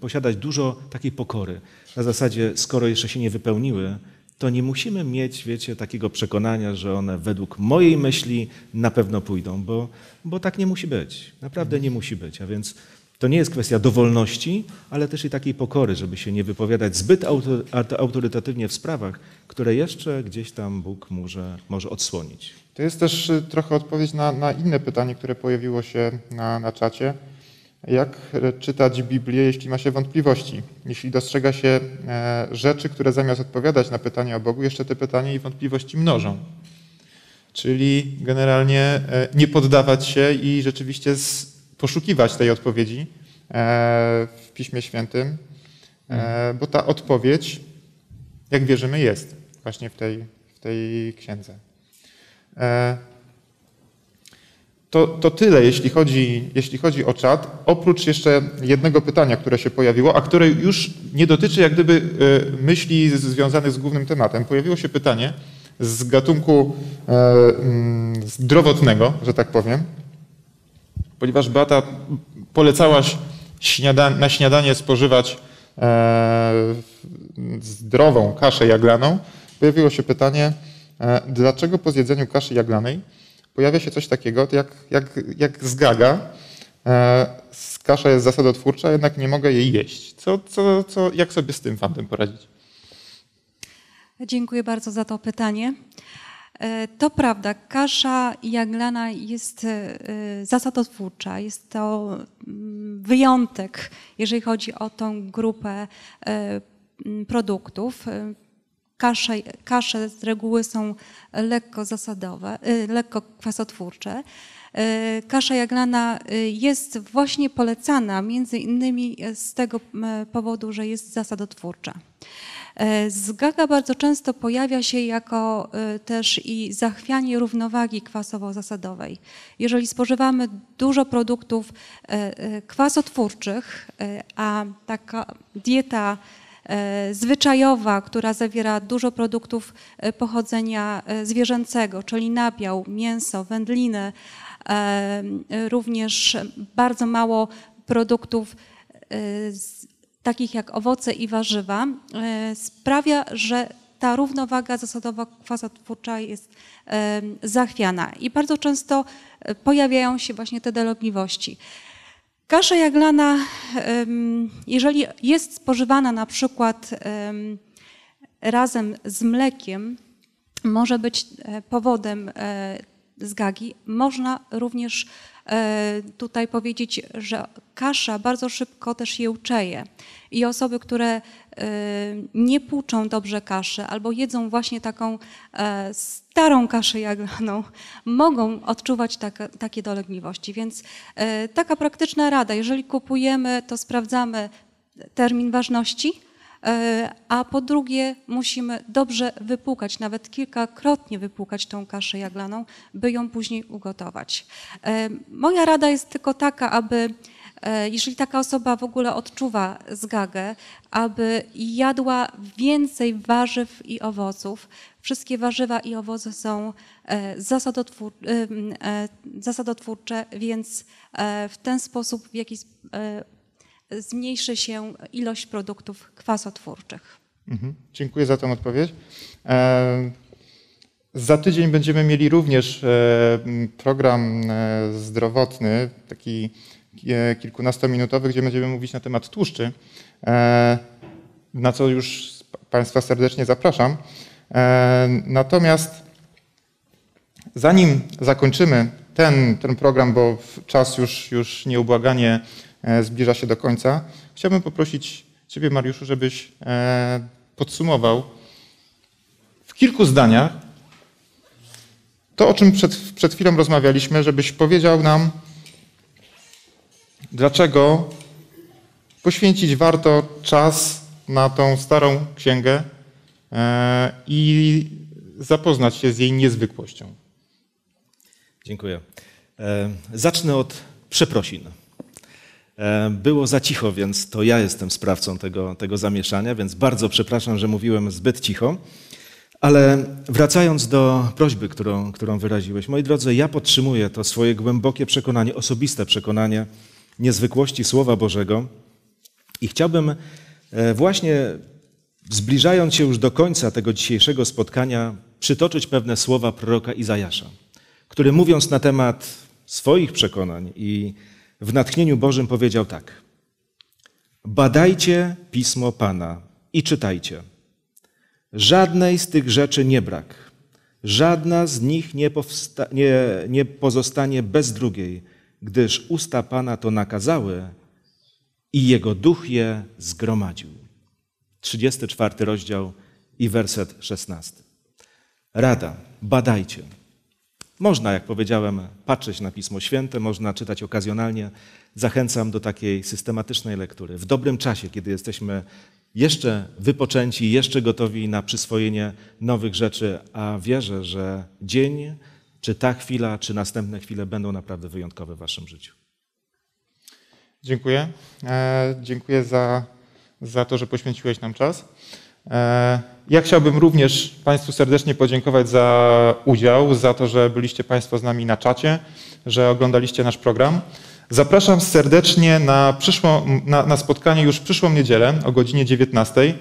posiadać dużo takiej pokory. Na zasadzie, skoro jeszcze się nie wypełniły, to nie musimy mieć, wiecie, takiego przekonania, że one według mojej myśli na pewno pójdą, bo, bo tak nie musi być. Naprawdę nie musi być. A więc to nie jest kwestia dowolności, ale też i takiej pokory, żeby się nie wypowiadać zbyt autorytatywnie w sprawach, które jeszcze gdzieś tam Bóg może, może odsłonić. To jest też y, trochę odpowiedź na, na inne pytanie, które pojawiło się na, na czacie jak e, czytać Biblię, jeśli ma się wątpliwości, jeśli dostrzega się e, rzeczy, które zamiast odpowiadać na pytanie o Bogu, jeszcze te pytania i wątpliwości mnożą. Czyli generalnie e, nie poddawać się i rzeczywiście poszukiwać tej odpowiedzi w Piśmie Świętym, hmm. bo ta odpowiedź, jak wierzymy, jest właśnie w tej, w tej księdze. To, to tyle, jeśli chodzi, jeśli chodzi o czat. Oprócz jeszcze jednego pytania, które się pojawiło, a które już nie dotyczy jak gdyby e, myśli związanych z głównym tematem. Pojawiło się pytanie z gatunku e, mm, zdrowotnego, że tak powiem, ponieważ Bata polecałaś na śniadanie spożywać e, zdrową kaszę jaglaną. Pojawiło się pytanie, dlaczego po zjedzeniu kaszy jaglanej pojawia się coś takiego jak, jak, jak zgaga. Kasza e, jest zasadotwórcza, jednak nie mogę jej jeść. Co, co, co, jak sobie z tym fantem poradzić? Dziękuję bardzo za to pytanie. E, to prawda, kasza jaglana jest e, zasadotwórcza, jest to mm, wyjątek, jeżeli chodzi o tą grupę produktów. Kasze, kasze z reguły są lekko zasadowe, y, lekko kwasotwórcze. Y, kasza jaglana y, jest właśnie polecana między innymi z tego powodu, że jest zasadotwórcza. Zgaga bardzo często pojawia się jako też i zachwianie równowagi kwasowo-zasadowej. Jeżeli spożywamy dużo produktów kwasotwórczych, a taka dieta E, zwyczajowa, która zawiera dużo produktów e, pochodzenia e, zwierzęcego, czyli nabiał, mięso, wędliny, również bardzo mało produktów takich jak owoce i warzywa, sprawia, że ta równowaga zasadowa kwasotwórcza jest zachwiana i bardzo często pojawiają się właśnie te dolegliwości. Kasza jaglana, jeżeli jest spożywana na przykład razem z mlekiem, może być e, powodem e, zgagi. Można również e, tutaj powiedzieć, że kasza bardzo szybko też je uczeje. I osoby, które Y, nie płuczą dobrze kaszy albo jedzą właśnie taką e, starą kaszę jaglaną, mogą odczuwać tak, takie dolegliwości. Więc e, taka praktyczna rada, jeżeli kupujemy, to sprawdzamy termin ważności, e, a po drugie musimy dobrze wypłukać, nawet kilkakrotnie wypłukać tą kaszę jaglaną, by ją później ugotować. Moja rada jest tylko taka, aby E, jeżeli taka osoba w ogóle odczuwa zgagę, aby jadła więcej warzyw i owoców. Wszystkie warzywa i owoce są e, e, zasadotwórcze, więc w ten sposób w jakiś zmniejszy się ilość produktów kwasotwórczych. Mhm. Dziękuję za tę odpowiedź. Za tydzień będziemy mieli również program zdrowotny, taki E, kilkunastominutowy, gdzie będziemy mówić na temat tłuszczy, e, na co już Państwa serdecznie zapraszam. E, natomiast zanim zakończymy ten, ten program, bo czas już, już nieubłaganie zbliża się do końca, chciałbym poprosić Ciebie, Mariuszu, żebyś podsumował w kilku zdaniach to, o czym przed, przed chwilą rozmawialiśmy, żebyś powiedział nam, dlaczego poświęcić warto czas na tą starą księgę e, i zapoznać się z jej niezwykłością. Dziękuję. E, zacznę od przeprosin. E, było za cicho, więc to ja jestem sprawcą tego, tego zamieszania, więc bardzo przepraszam, że mówiłem zbyt cicho. Ale wracając do prośby, którą, którą wyraziłeś, moi drodzy, ja podtrzymuję to swoje głębokie przekonanie, osobiste przekonanie, niezwykłości Słowa Bożego. I chciałbym e, właśnie, zbliżając się już do końca tego dzisiejszego spotkania, przytoczyć pewne słowa proroka Izajasza, który mówiąc na temat swoich przekonań i w natchnieniu Bożym powiedział tak: Badajcie pismo Pana i czytajcie. Żadnej z tych rzeczy nie brak. Żadna z nich nie, nie, nie pozostanie bez drugiej gdyż usta Pana to nakazały i Jego duch je zgromadził. 34 rozdział i werset 16. Rada, badajcie. Można, jak powiedziałem, patrzeć na Pismo Święte, można czytać okazjonalnie. Zachęcam do takiej systematycznej lektury. W dobrym czasie, kiedy jesteśmy jeszcze wypoczęci, jeszcze gotowi na przyswojenie nowych rzeczy, a wierzę, że dzień, czy ta chwila, czy następne chwile będą naprawdę wyjątkowe w Waszym życiu. Dziękuję. E, dziękuję za, za to, że poświęciłeś nam czas. E, ja chciałbym również Państwu serdecznie podziękować za udział, za to, że byliście Państwo z nami na czacie, że oglądaliście nasz program. Zapraszam serdecznie na, przyszło, na, na spotkanie już w przyszłą niedzielę o godzinie 19.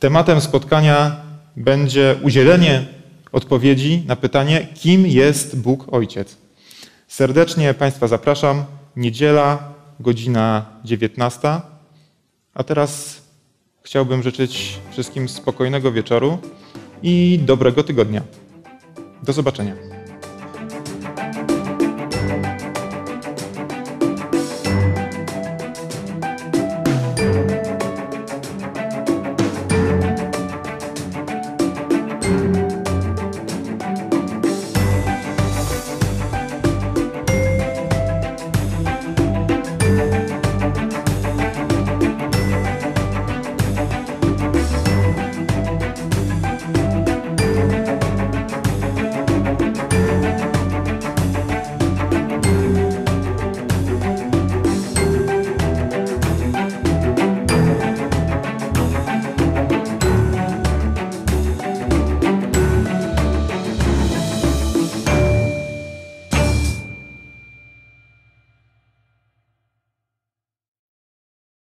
Tematem spotkania będzie udzielenie odpowiedzi na pytanie, kim jest Bóg Ojciec. Serdecznie Państwa zapraszam. Niedziela, godzina 19. A teraz chciałbym życzyć wszystkim spokojnego wieczoru i dobrego tygodnia. Do zobaczenia.